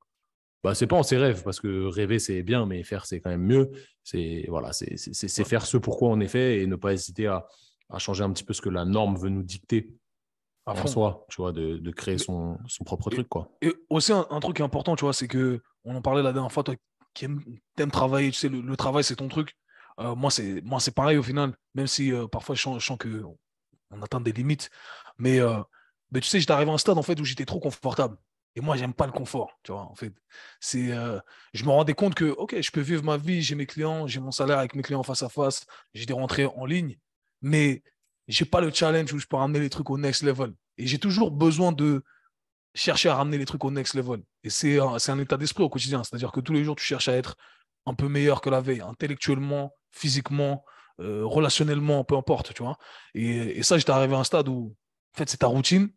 Bah, c'est pas en ses rêves, parce que rêver, c'est bien, mais faire, c'est quand même mieux. C'est voilà, c'est c'est faire ce pourquoi on est fait et ne pas hésiter à, à, changer un petit peu ce que la norme veut nous dicter à en soi, tu vois, de, de créer son, son propre truc. Quoi. Et aussi, un, truc important, tu vois, c'est que on en parlait la dernière fois, toi qui aimes, travailler, tu sais, le travail, c'est ton truc euh, moi, c'est, moi, c'est pareil au final, même si euh, parfois je sens, qu'on atteint des limites. Mais, euh, mais tu sais, j'étais arrivé à un stade en fait où j'étais trop confortable. Et moi, j'aime pas le confort, tu vois. En fait, c'est, je me rendais compte que, ok, je peux vivre ma vie, j'ai mes clients, j'ai mon salaire avec mes clients face à face, j'ai des rentrées en ligne, mais je n'ai pas le challenge où je peux ramener les trucs au next level. Et j'ai toujours besoin de chercher à ramener les trucs au next level. Et c'est un état d'esprit au quotidien, c'est-à-dire que tous les jours, tu cherches à être un peu meilleur que la veille, intellectuellement, physiquement, euh, relationnellement, peu importe, tu vois. Et, et, ça, j'étais arrivé à un stade où, en fait, c'est ta routine.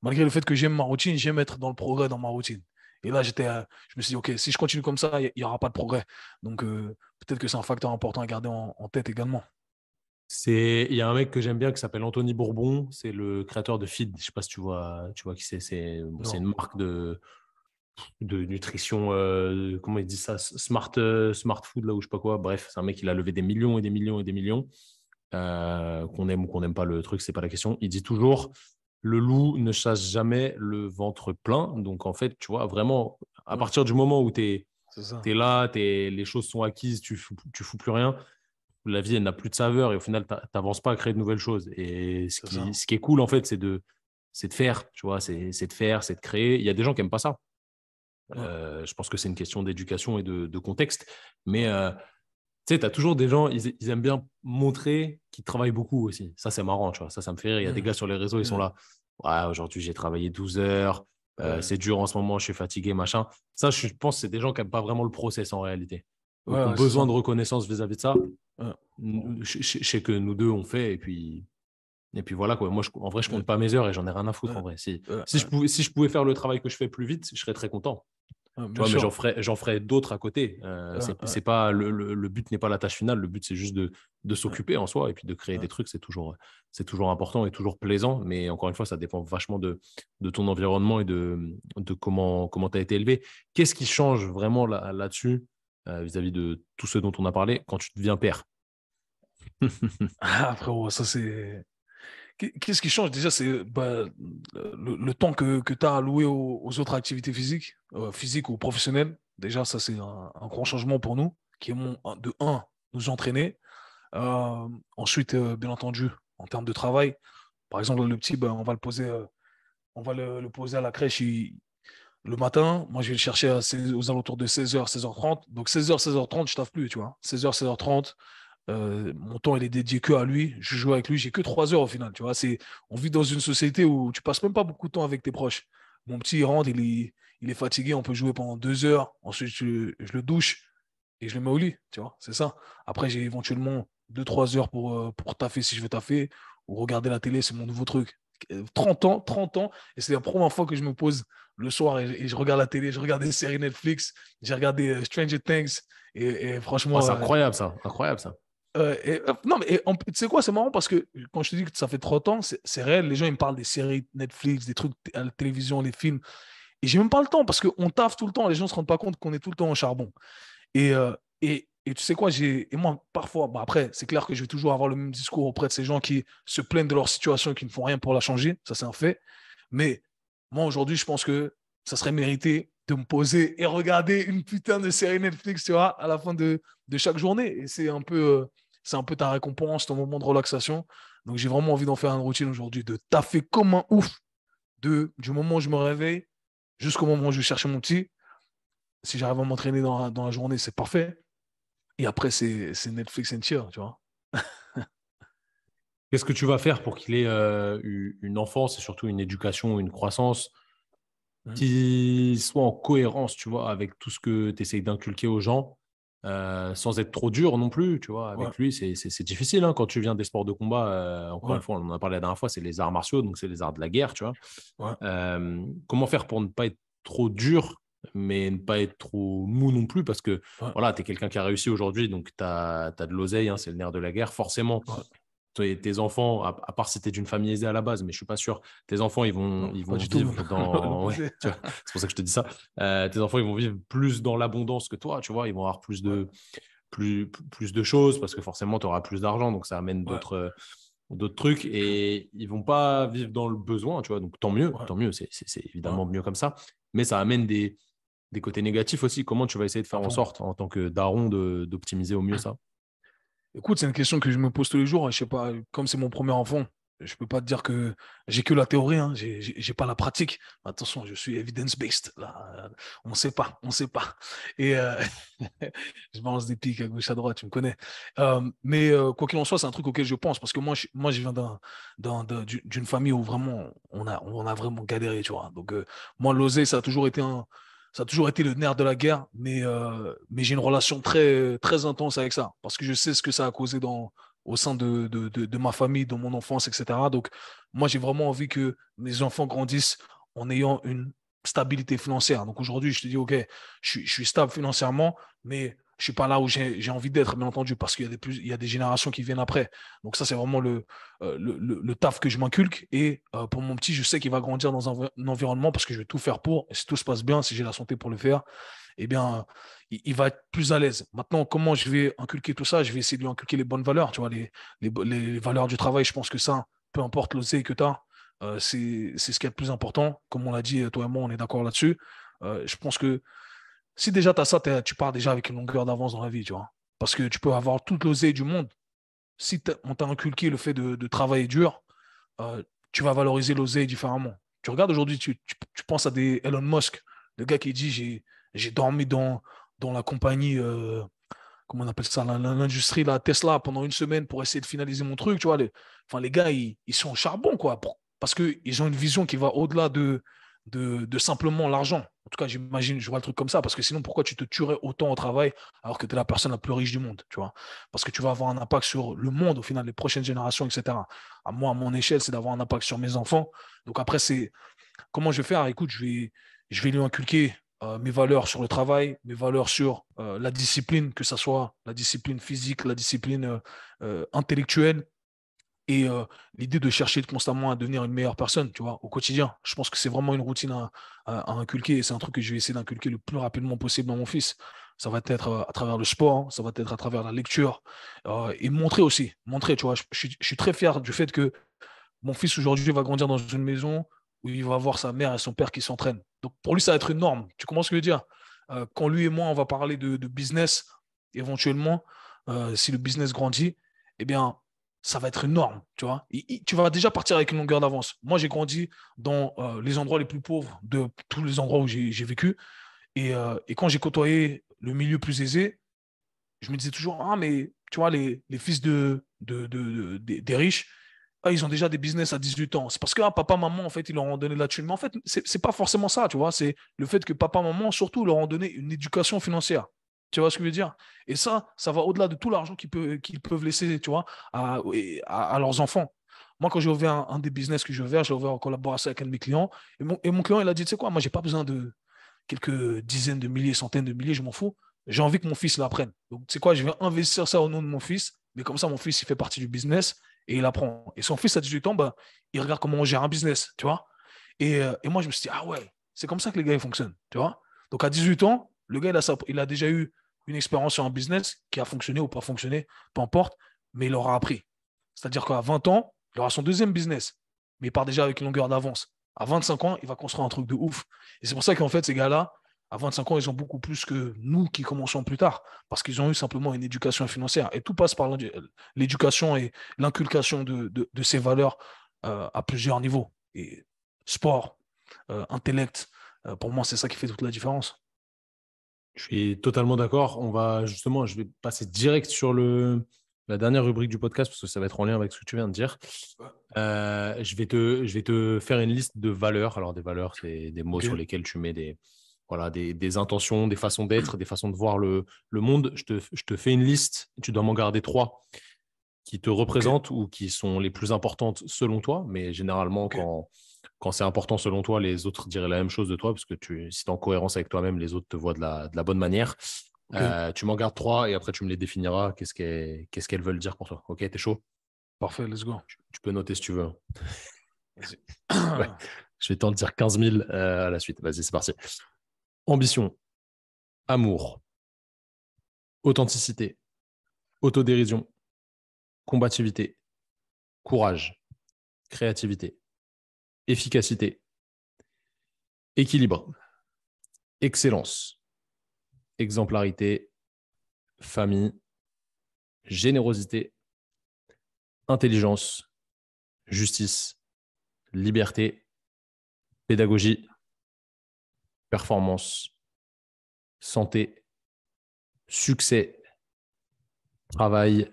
Malgré le fait que j'aime ma routine, j'aime être dans le progrès dans ma routine. Et là, j'étais, euh, je me suis dit, OK, si je continue comme ça, il n'y aura pas de progrès. Donc, euh, peut-être que c'est un facteur important à garder en, tête également. C'est, il y a un mec que j'aime bien qui s'appelle Anthony Bourbon. C'est le créateur de Feed. Je sais pas si tu vois, tu vois qui c'est. c'est une marque de, de nutrition, euh, comment il dit ça, smart, euh, smart food, là, ou je sais pas quoi. Bref, c'est un mec, qui a levé des millions et des millions et des millions. Euh, qu'on aime ou qu'on n'aime pas le truc, c'est pas la question. Il dit toujours, le loup ne chasse jamais le ventre plein. Donc, en fait, tu vois, vraiment, à mmh. partir du moment où tu es, là, es, les choses sont acquises, tu, tu fous plus rien, la vie, elle n'a plus de saveur et au final, tu n'avances pas à créer de nouvelles choses. Et ce qui, est cool, en fait, c'est de, de faire, tu vois, c'est de faire, c'est de créer. Il y a des gens qui n'aiment pas ça. Euh, je pense que c'est une question d'éducation et de, contexte. Mais euh, tu sais, tu as toujours des gens, ils, aiment bien montrer qu'ils travaillent beaucoup aussi. Ça, c'est marrant, tu vois. Ça, ça me fait rire. Il y a des mm. gars sur les réseaux, ils sont mm. là. Ouais, aujourd'hui, j'ai travaillé 12 heures. Euh, c'est dur en ce moment, je suis fatigué, machin. Ça, je pense c'est des gens qui n'aiment pas vraiment le process en réalité. ont besoin de reconnaissance vis-à-vis de ça. je, sais que nous deux, on fait. Et puis, et puis voilà, quoi. Moi, je, en vrai, je compte pas mes heures et j'en ai rien à foutre, en vrai. Si, si, je pouvais, si je pouvais faire le travail que je fais plus vite, je serais très content. mais j'en ferais j'en ferai d'autres à côté. Euh, c'est, pas le, le, but n'est pas la tâche finale. Le but c'est juste de, de s'occuper en soi et puis de créer des trucs. C'est toujours c'est toujours important et toujours plaisant. Mais encore une fois, ça dépend vachement de, de ton environnement et de, de comment comment as été élevé. Qu'est-ce qui change vraiment là, dessus euh, vis-à-vis de tout ce dont on a parlé quand tu deviens père Ah frérot, ça c'est Qu'est-ce qui change déjà C'est bah, le, temps que, tu as alloué aux, autres activités physiques, euh, physiques ou professionnelles. Déjà, ça, c'est un, grand changement pour nous, qui est de un, nous entraîner. Euh, ensuite, euh, bien entendu, en termes de travail, par exemple, le petit, ben, on va le poser, on va le, poser à la crèche le matin. Moi, je vais le chercher aux alentours de 16h, 16h30. Donc, 16h, 16h30, je ne taffe plus, tu vois. 16h, 16h30. Euh, mon temps, il est dédié que à lui. Je joue avec lui, j'ai que trois heures au final. Tu vois, on vit dans une société où tu passes même pas beaucoup de temps avec tes proches. Mon petit, il rentre, il est, il est fatigué, on peut jouer pendant deux heures. Ensuite, je, le douche et je le mets au lit. Tu vois, c'est ça. Après, j'ai éventuellement 2 trois heures euh, pour, taffer si je veux taffer ou regarder la télé, c'est mon nouveau truc. 30 ans, 30 ans, et c'est la première fois que je me pose le soir et, je regarde la télé, je regarde des séries Netflix, j'ai regardé euh, Stranger Things, et, franchement. c'est incroyable ça, incroyable ça. Euh, euh, non, mais tu sais quoi, c'est marrant parce que quand je te dis que ça fait trop ans c'est réel. Les gens, ils me parlent des séries Netflix, des trucs à la télévision, les films. Et j'ai même pas le temps parce qu'on taffe tout le temps. Les gens ne se rendent pas compte qu'on est tout le temps en charbon. Et, euh, et, tu sais quoi, j'ai, et moi, parfois, après, c'est clair que je vais toujours avoir le même discours auprès de ces gens qui se plaignent de leur situation et qui ne font rien pour la changer. Ça, c'est un fait. Mais moi, aujourd'hui, je pense que ça serait mérité de me poser et regarder une putain de série Netflix, tu vois, à la fin de, de chaque journée. Et c'est un peu c'est un peu ta récompense, ton moment de relaxation. Donc j'ai vraiment envie d'en faire une routine aujourd'hui, de taffer comme un ouf de, du moment où je me réveille jusqu'au moment où je vais chercher mon petit. Si j'arrive à m'entraîner dans, la journée, c'est parfait. Et après, c'est Netflix and tu vois. Qu'est-ce que tu vas faire pour qu'il ait euh, une enfance et surtout une éducation, une croissance hein? qui soit en cohérence, tu vois, avec tout ce que tu essayes d'inculquer aux gens euh, sans être trop dur non plus, tu vois. Avec lui, c'est difficile hein, quand tu viens des sports de combat. Euh, encore une fois, on en a parlé la dernière fois, c'est les arts martiaux, donc c'est les arts de la guerre, tu vois. Euh, comment faire pour ne pas être trop dur, mais ne pas être trop mou non plus Parce que voilà, tu es quelqu'un qui a réussi aujourd'hui, donc tu as, de l'oseille, hein, c'est le nerf de la guerre. Forcément, tes, enfants, à, part si tu d'une famille aisée à la base, mais je suis pas sûr, tes enfants, ils vont, ils vont vivre dans. c'est pour ça que je te dis ça. Euh, tes enfants, ils vont vivre plus dans l'abondance que toi, tu vois. Ils vont avoir plus de, plus, plus de choses parce que forcément, tu auras plus d'argent. Donc, ça amène d'autres. Euh, d'autres trucs et ils vont pas vivre dans le besoin tu vois donc tant mieux tant mieux c'est évidemment mieux comme ça mais ça amène des, des côtés négatifs aussi comment tu vas essayer de faire en sorte en tant que daron d'optimiser au mieux ah. ça Écoute, c'est une question que je me pose tous les jours. Hein. Je sais pas, comme c'est mon premier enfant, je peux pas te dire que j'ai que la théorie, hein, j'ai pas la pratique. Attention, je suis evidence-based. On on sait pas, on sait pas. Et euh, je balance des pics à gauche, à droite, tu me connais. Euh, mais euh, quoi qu'il en soit, c'est un truc auquel je pense parce que moi, je, moi, je viens d'une famille où vraiment on a, on a vraiment galéré, tu vois. Donc moi, l'oser, ça a toujours été un, ça a toujours été le nerf de la guerre, mais, euh, mais j'ai une relation très, très intense avec ça, parce que je sais ce que ça a causé dans, au sein de, de, ma famille, de mon enfance, etc. Donc, moi, j'ai vraiment envie que mes enfants grandissent en ayant une stabilité financière. Donc, aujourd'hui, je te dis, OK, je suis stable financièrement, mais je suis pas là où j'ai envie d'être, bien entendu, parce qu'il y, a des plus, il y a des générations qui viennent après. Donc ça, c'est vraiment le, euh, le, taf que je m'inculque. Et euh, pour mon petit, je sais qu'il va grandir dans un, environnement parce que je vais tout faire pour. Et si tout se passe bien, si j'ai la santé pour le faire, eh bien, il, va être plus à l'aise. Maintenant, comment je vais inculquer tout ça Je vais essayer de lui inculquer les bonnes valeurs, tu vois, les, les, valeurs du travail. Je pense que ça, peu importe l'osé que tu as, euh, c'est ce qui est le plus important. Comme on l'a dit, toi et moi, on est d'accord là-dessus. je pense que si déjà tu as ça, tu pars déjà avec une longueur d'avance dans la vie, tu vois. Parce que tu peux avoir toute l'osée du monde. Si on t'a inculqué le fait de, travailler dur, euh, tu vas valoriser l'osée différemment. Tu regardes aujourd'hui, tu, penses à des Elon Musk, le gars qui dit j'ai dormi dans, dans la compagnie, euh, comment on appelle ça, l'industrie, la Tesla pendant une semaine pour essayer de finaliser mon truc. Tu vois, les, enfin, les gars, ils, sont au charbon, quoi, parce qu'ils ont une vision qui va au-delà de, simplement l'argent. En tout cas, j'imagine, je vois le truc comme ça, parce que sinon, pourquoi tu te tuerais autant au travail alors que tu es la personne la plus riche du monde, tu vois Parce que tu vas avoir un impact sur le monde, au final, les prochaines générations, etc. À moi, à mon échelle, c'est d'avoir un impact sur mes enfants. Donc après, c'est comment je vais faire Écoute, je vais, je vais lui inculquer euh, mes valeurs sur le travail, mes valeurs sur euh, la discipline, que ce soit la discipline physique, la discipline euh, intellectuelle, et euh, l'idée de chercher constamment à devenir une meilleure personne, tu vois, au quotidien. Je pense que c'est vraiment une routine à, inculquer et c'est un truc que je vais essayer d'inculquer le plus rapidement possible à mon fils. Ça va être euh, à travers le sport, hein, ça va être à travers la lecture euh, et montrer aussi, montrer, tu vois. Je, suis très fier du fait que mon fils aujourd'hui va grandir dans une maison où il va voir sa mère et son père qui s'entraînent. Donc pour lui, ça va être une norme. Tu comprends ce que je veux dire Quand lui et moi, on va parler de business, éventuellement, si le business grandit, eh bien, ça va être énorme, tu vois. tu vas déjà partir avec une longueur d'avance. Moi, j'ai grandi dans euh, les endroits les plus pauvres de tous les endroits où j'ai vécu. Euh, et, quand j'ai côtoyé le milieu plus aisé, je me disais toujours, ah, mais tu vois, les, fils de, des riches, ah, ils ont déjà des business à 18 ans. C'est parce que ah, papa, maman, en fait, ils leur ont donné de la Mais en fait, ce n'est pas forcément ça, tu vois. C'est le fait que papa, maman, surtout, leur ont donné une éducation financière. Tu vois ce que je veux dire Et ça, ça va au-delà de tout l'argent qu'ils peuvent, laisser, tu vois, à, leurs enfants. Moi, quand j'ai ouvert un, des business que j'ai ouvert, j'ai ouvert en collaboration avec un de mes clients. Et mon, et mon client, il a dit, tu sais quoi, moi, je n'ai pas besoin de quelques dizaines de milliers, centaines de milliers, je m'en fous. J'ai envie que mon fils l'apprenne. Donc, tu sais quoi, je vais investir ça au nom de mon fils. Mais comme ça, mon fils, il fait partie du business et il apprend. Et son fils, à 18 ans, bah, il regarde comment on gère un business, tu vois. Euh, et, moi, je me suis dit, ah ouais, c'est comme ça que les gars, ils fonctionnent, tu vois. Donc, à 18 ans, le gars, a, il a déjà eu une expérience sur un business qui a fonctionné ou pas fonctionné, peu importe, mais il aura appris. C'est-à-dire qu'à 20 ans, il aura son deuxième business, mais il part déjà avec une longueur d'avance. À 25 ans, il va construire un truc de ouf. Et c'est pour ça qu'en fait, ces gars-là, à 25 ans, ils ont beaucoup plus que nous qui commençons plus tard, parce qu'ils ont eu simplement une éducation financière. Et tout passe par l'éducation et l'inculcation de, ces valeurs euh, à plusieurs niveaux. Et sport, euh, intellect, euh, pour moi, c'est ça qui fait toute la différence. Je suis totalement d'accord. On va justement, je vais passer direct sur le, la dernière rubrique du podcast parce que ça va être en lien avec ce que tu viens de dire. Euh, je, vais te, je vais te faire une liste de valeurs. Alors, des valeurs, c'est des mots sur lesquels tu mets des, voilà, des, intentions, des façons d'être, des façons de voir le, monde. Je te, fais une liste. Tu dois m'en garder trois qui te représentent ou qui sont les plus importantes selon toi. Mais généralement, quand quand c'est important selon toi, les autres diraient la même chose de toi, parce que tu, si tu es en cohérence avec toi-même, les autres te voient de la, bonne manière. Euh, tu m'en gardes trois et après tu me les définiras. Qu'est-ce qu'elles veulent dire pour toi Ok, t'es chaud Parfait, let's go. Tu, peux noter si tu veux. Je vais t'en dire 15 000 euh, à la suite. Vas-y, c'est parti. Ambition, amour, authenticité, autodérision, combativité, courage, créativité, efficacité, équilibre, excellence, exemplarité, famille, générosité, intelligence, justice, liberté, pédagogie, performance, santé, succès, travail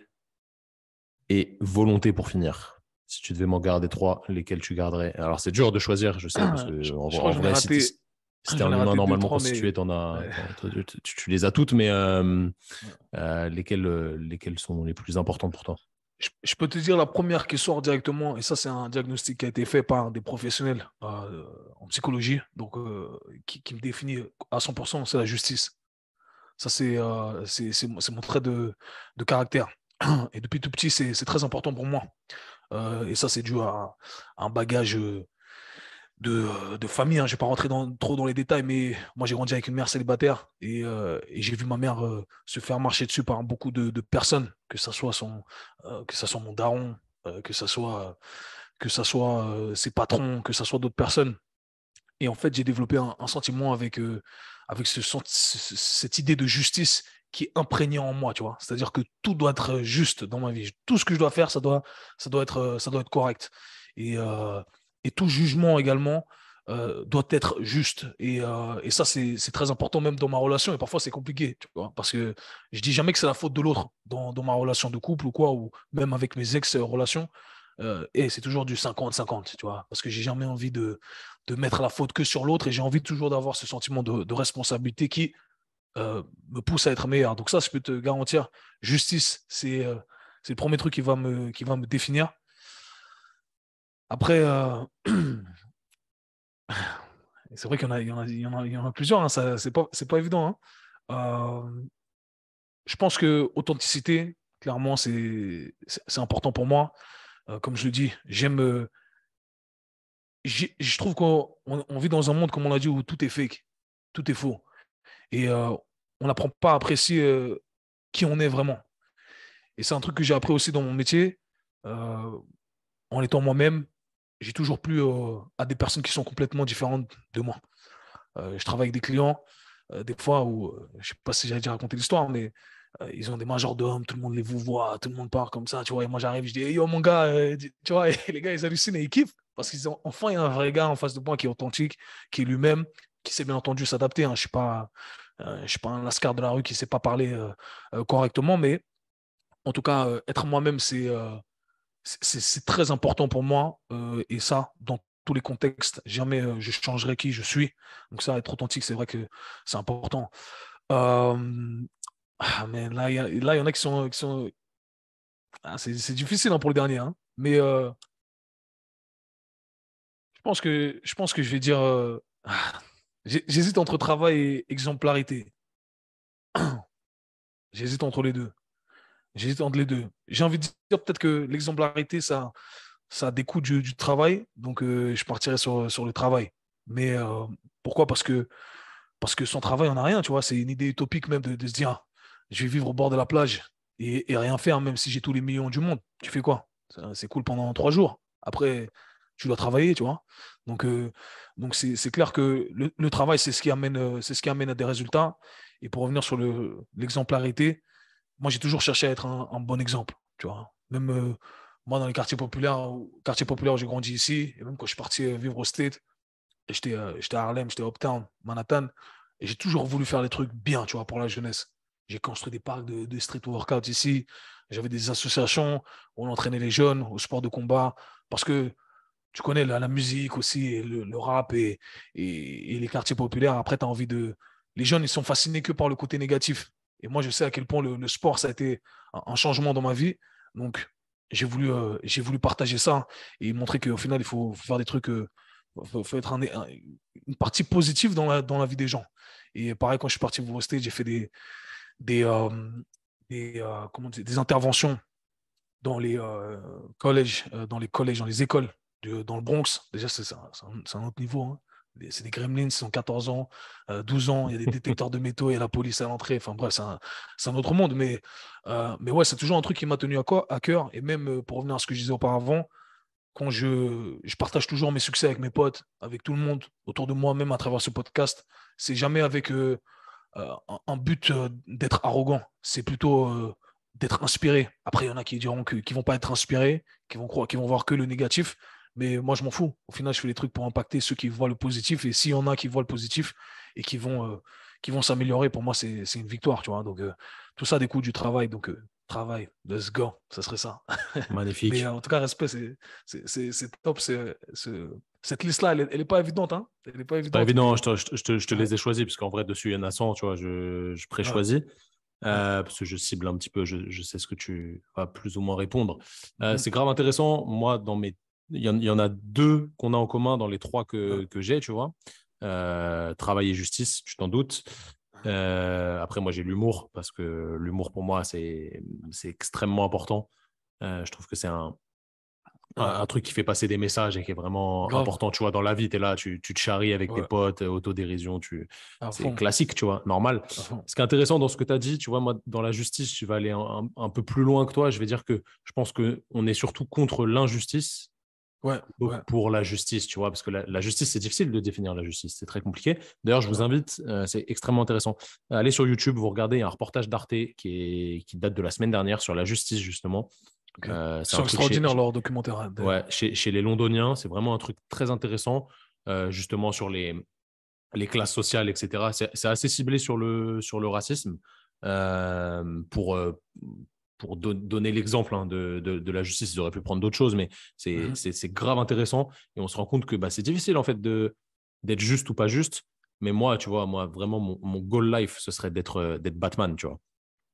et volonté pour finir si tu devais m'en garder trois, lesquels tu garderais Alors, c'est dur de choisir, je sais, parce ah, en, vrai, si ah, un normalement constitué, tu, les as toutes, mais euh, euh, euh, lesquelles sont les plus importantes pour toi je, peux te dire la première qui sort directement, et ça, c'est un diagnostic qui a été fait par des professionnels en psychologie, donc qui, me définit à 100%, c'est la justice. Ça, c'est mon trait de caractère. Et depuis tout petit, c'est très important pour moi. Euh, et ça, c'est dû à, un bagage euh, euh, de, famille. Hein. Je ne vais pas rentrer trop dans les détails, mais moi, j'ai grandi avec une mère célibataire et, j'ai vu ma mère se faire marcher dessus par beaucoup de, personnes, que ce soit, soit mon daron, que ce soit, que ça soit ses patrons, que ce soit d'autres personnes. Et en fait, j'ai développé un, sentiment avec, cette idée de justice qui est imprégné en moi, tu vois. C'est-à-dire que tout doit être juste dans ma vie. Tout ce que je dois faire, ça doit, ça doit, être, ça doit être correct. Et, euh, tout jugement également euh, doit être juste. Et, euh, ça, c'est très important même dans ma relation. Et parfois, c'est compliqué, tu vois. Parce que je dis jamais que c'est la faute de l'autre dans, ma relation de couple ou quoi, ou même avec mes ex-relations. et c'est toujours du 50-50, tu vois. Parce que j'ai jamais envie de, de mettre la faute que sur l'autre et j'ai envie toujours d'avoir ce sentiment de, responsabilité qui, euh, me pousse à être meilleur. Donc ça, je peux te garantir, justice, c'est euh, le premier truc qui va me, qui va me définir. Après, euh, c'est vrai qu'il y, en a plusieurs, hein, c'est pas, pas, évident. Hein. je pense que authenticité, clairement, c'est important pour moi. comme je le dis, j'aime... je trouve qu'on vit dans un monde, comme on l'a dit, où tout est fake, tout est faux et euh, on n'apprend pas à apprécier euh, qui on est vraiment. Et c'est un truc que j'ai appris aussi dans mon métier. Euh, en étant moi-même, j'ai toujours plu à des personnes qui sont complètement différentes de moi. je travaille avec des clients, des fois où, je ne sais pas si j'ai déjà raconté l'histoire, mais ils ont des majordomes, tout le monde les vous voit, tout le monde part comme ça, tu vois. Et moi, j'arrive, je dis, yo, mon gars, tu vois, les gars, ils hallucinent et ils kiffent parce qu'enfin, il y a un vrai gars en face de moi qui est authentique, qui est lui-même, qui sait bien entendu s'adapter. Hein. Je ne suis, pas, euh, pas un lascar de la rue qui ne sait pas parler euh, euh, correctement, mais en tout cas, être moi-même, c'est c'est très important pour moi. et ça, dans tous les contextes, jamais je changerai qui je suis. Donc ça, être authentique, c'est vrai que c'est important. Ah, mais là, il y, en a qui sont. sont... Ah, c'est difficile hein, pour le dernier. Hein. Mais je, pense que, je pense que je vais dire. Ah, J'hésite entre travail et exemplarité. J'hésite entre les deux. J'hésite entre les deux. J'ai envie de dire peut-être que l'exemplarité, ça, ça découle du, travail. Donc, euh, je partirai sur, sur le travail. Mais euh, pourquoi parce que, parce que sans travail, on n'a rien. Tu vois, c'est une idée utopique même de, se dire je vais vivre au bord de la plage et rien faire, même si j'ai tous les millions du monde. Tu fais quoi C'est cool pendant trois jours. Après, tu dois travailler, tu vois. Donc, euh, donc c'est, clair que le, travail, c'est ce, qui amène, euh, c'est ce qui amène à des résultats. Et pour revenir sur le, l'exemplarité, moi, j'ai toujours cherché à être un, bon exemple, tu vois. Même euh, moi, dans les quartiers populaires, quartier populaire où j'ai grandi ici, et même quand je suis parti vivre au State, j'étais, à Harlem, j'étais à Uptown, Manhattan, et j'ai toujours voulu faire des trucs bien, tu vois, pour la jeunesse. J'ai construit des parcs de, de street workout ici. J'avais des associations où on entraînait les jeunes au sport de combat. Parce que tu connais la, musique aussi, le, rap et, et, les quartiers populaires. Après, tu as envie de. Les jeunes, ils sont fascinés que par le côté négatif. Et moi, je sais à quel point le, sport, ça a été un, changement dans ma vie. Donc, j'ai voulu, euh, voulu partager ça et montrer qu'au final, il faut faire des trucs. il euh, faut, être une partie positive dans la, dans la vie des gens. Et pareil, quand je suis parti vous rester j'ai fait des, des, euh, comment des interventions dans les collèges, dans les collèges, dans les écoles dans le Bronx. Déjà, c'est un, autre niveau. Hein. C'est des gremlins, ils ont 14 ans, 12 euh, ans, il y a des détecteurs de métaux, il y a la police à l'entrée. Enfin bref, c'est un, autre monde. Mais, euh, mais ouais, c'est toujours un truc qui m'a tenu à, cœur. Et même euh, pour revenir à ce que je disais auparavant, quand je, partage toujours mes succès avec mes potes, avec tout le monde autour de moi, même à travers ce podcast, c'est jamais avec un, but d'être arrogant. C'est plutôt d'être inspiré. Après, il y en a qui diront qu'ils ne vont pas être inspirés, qui vont, qui vont voir que le négatif. Mais moi, je m'en fous. Au final, je fais les trucs pour impacter ceux qui voient le positif. Et s'il y en a qui voient le positif et qui vont, euh, qui vont s'améliorer, pour moi, c'est une victoire. Tu vois donc, euh, tout ça découle du travail. Donc, euh, travail, let's go. Ça serait ça. Magnifique. en tout cas, respect, c'est top. cette liste-là, elle n'est pas évidente. Hein elle pas évidente. évident, hein. je te, je te, je te les ai choisis, parce qu'en vrai, dessus, il y en a 100, tu vois, je, je pré-choisis. parce que je cible un petit peu, je, je, sais ce que tu vas plus ou moins répondre. Mm-hmm. C'est grave intéressant. Moi, dans mes il y, en, a deux qu'on a en commun dans les trois que, ah. que j'ai, tu vois. Euh, travail et justice, tu t'en doutes. Euh, après, moi, j'ai l'humour parce que l'humour pour moi, c'est extrêmement important. Euh, je trouve que c'est un, ah. un, truc qui fait passer des messages et qui est vraiment important. Tu vois, dans la vie, tu es là, tu, te charries avec tes potes, euh, autodérision, tu... c'est classique, tu vois, normal. Ce qui est intéressant dans ce que tu as dit, tu vois, moi, dans la justice, tu vas aller un, un, peu plus loin que toi. Je vais dire que je pense qu'on est surtout contre l'injustice Ouais, pour la justice, tu vois, parce que la, justice, c'est difficile de définir la justice, c'est très compliqué. D'ailleurs, je vous invite, euh, c'est extrêmement intéressant. Allez sur YouTube, vous regardez un reportage d'Arte qui, est, qui date de la semaine dernière sur la justice, justement. Euh, c'est extraordinaire leur documentaire. Hein, ouais, chez, les Londoniens, c'est vraiment un truc très intéressant, euh, justement, sur les, les classes sociales, etc. C'est assez ciblé sur le, sur le racisme pour pour donner l'exemple hein, de, la justice, ils auraient pu prendre d'autres choses, mais mm-hmm. c'est grave intéressant. Et on se rend compte que bah, c'est difficile, en fait, d'être juste ou pas juste. Mais moi, tu vois, moi, vraiment, mon, goal life, ce serait euh, d'être Batman, tu vois.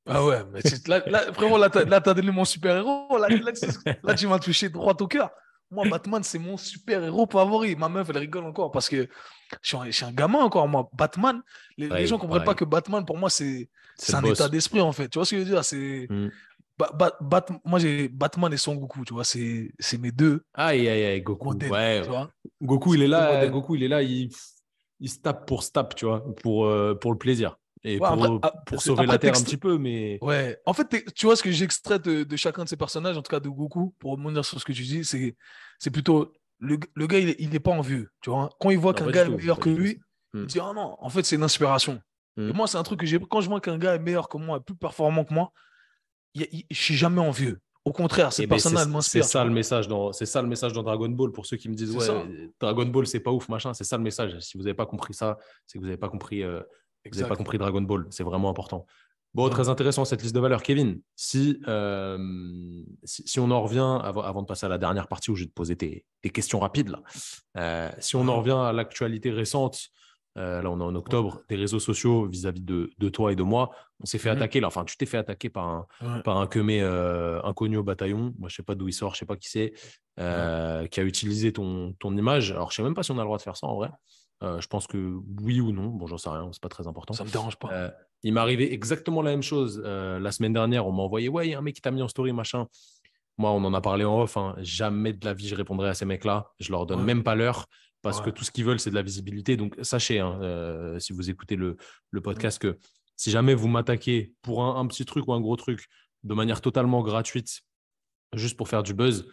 Ah ouais, mais là, là, vraiment, donné mon super-héros. Là, tu m'as touché droit au cœur. Moi, Batman, c'est mon super-héros favori. Ma meuf, elle rigole encore parce que je suis un, gamin encore. Moi, Batman, les, gens ne comprennent pas que Batman, pour moi, c'est un état d'esprit, en fait. Tu vois ce que je veux dire mm. Bat, moi, j'ai Batman et Son Goku, tu vois, c'est mes deux. Aïe, aïe, aïe, Goku. ouais. Goku, il est là, Goku, il est là, il, il se tape pour se tape, tu vois, pour, euh, pour le plaisir. Et pour, ah, pour, sauver la Terre un petit peu, mais. Ouais, en fait, tu vois, ce que j'extrais de, de, chacun de ces personnages, en tout cas de Goku, pour rebondir sur ce que tu dis, c'est plutôt. Le, le gars, il n'est pas en vue tu vois. Quand il voit qu'un gars est meilleur que lui, hmm. il dit Ah oh non, en fait, c'est une inspiration. Hmm. moi, c'est un truc que j'ai. Quand je vois qu'un gars est meilleur que moi, plus performant que moi, je suis jamais envieux. Au contraire, c'est eh ben, personne-là, C'est ça, le message dans, ça le message dans Dragon Ball. Pour ceux qui me disent, ouais, Dragon Ball, c'est pas ouf, machin, c'est ça le message. Si vous n'avez pas compris ça, c'est que vous n'avez pas, compris, euh, vous avez pas compris Dragon Ball. C'est vraiment important. Bon, très intéressant cette liste de valeurs. Kevin, si, euh, si, on en revient, avant, de passer à la dernière partie où je vais te poser tes, questions rapides, là. Euh, si on en revient à l'actualité récente, là on est en octobre, des réseaux sociaux vis-à-vis de, de toi et de moi, on s'est fait mmh attaquer Enfin, tu t'es fait attaquer par un, par un euh, inconnu au bataillon. Moi, je sais pas d'où il sort, je sais pas qui c'est, euh, qui a utilisé ton, ton image. Alors, je sais même pas si on a le droit de faire ça en vrai. Euh, je pense que oui ou non. Bon, j'en sais rien, c'est pas très important. Ça me dérange pas. il m'est arrivé exactement la même chose la semaine dernière. On m'a envoyé, ouais, y a un mec qui t'a mis en story, machin. Moi, on en a parlé en off. Hein. Jamais de la vie, je répondrai à ces mecs-là. Je leur donne même pas l'heure parce que tout ce qu'ils veulent, c'est de la visibilité. Donc, sachez, hein, si vous écoutez le, le mmh podcast, que si jamais vous m'attaquez pour un, petit truc ou un gros truc de manière totalement gratuite, juste pour faire du buzz,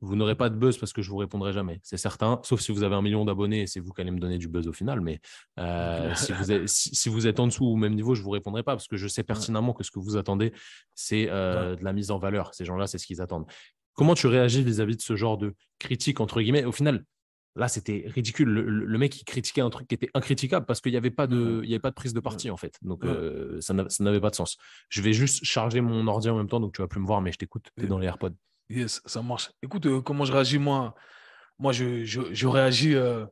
vous n'aurez pas de buzz parce que je vous répondrai jamais. C'est certain, sauf si vous avez un million d'abonnés et c'est vous qui allez me donner du buzz au final. Mais euh, si, vous êtes, en dessous ou au même niveau, je vous répondrai pas parce que je sais pertinemment que ce que vous attendez, c'est euh, de la mise en valeur. Ces gens-là, c'est ce qu'ils attendent. Comment tu réagis vis à -vis de ce genre de critique, entre guillemets Au final, Là, c'était ridicule. Le, mec, il critiquait un truc qui était incritiquable parce qu'il n'y avait, pas de, mm-hmm. avait pas de prise de parti, mm. en fait. Donc, mm. euh, ça n'avait pas de sens. Je vais juste charger mon ordi en même temps, donc tu vas plus me voir, mais je t'écoute. Tu es dans les AirPods. Yes, ça marche. Écoute, euh, comment je réagis, moi Moi, je, réagis. Euh,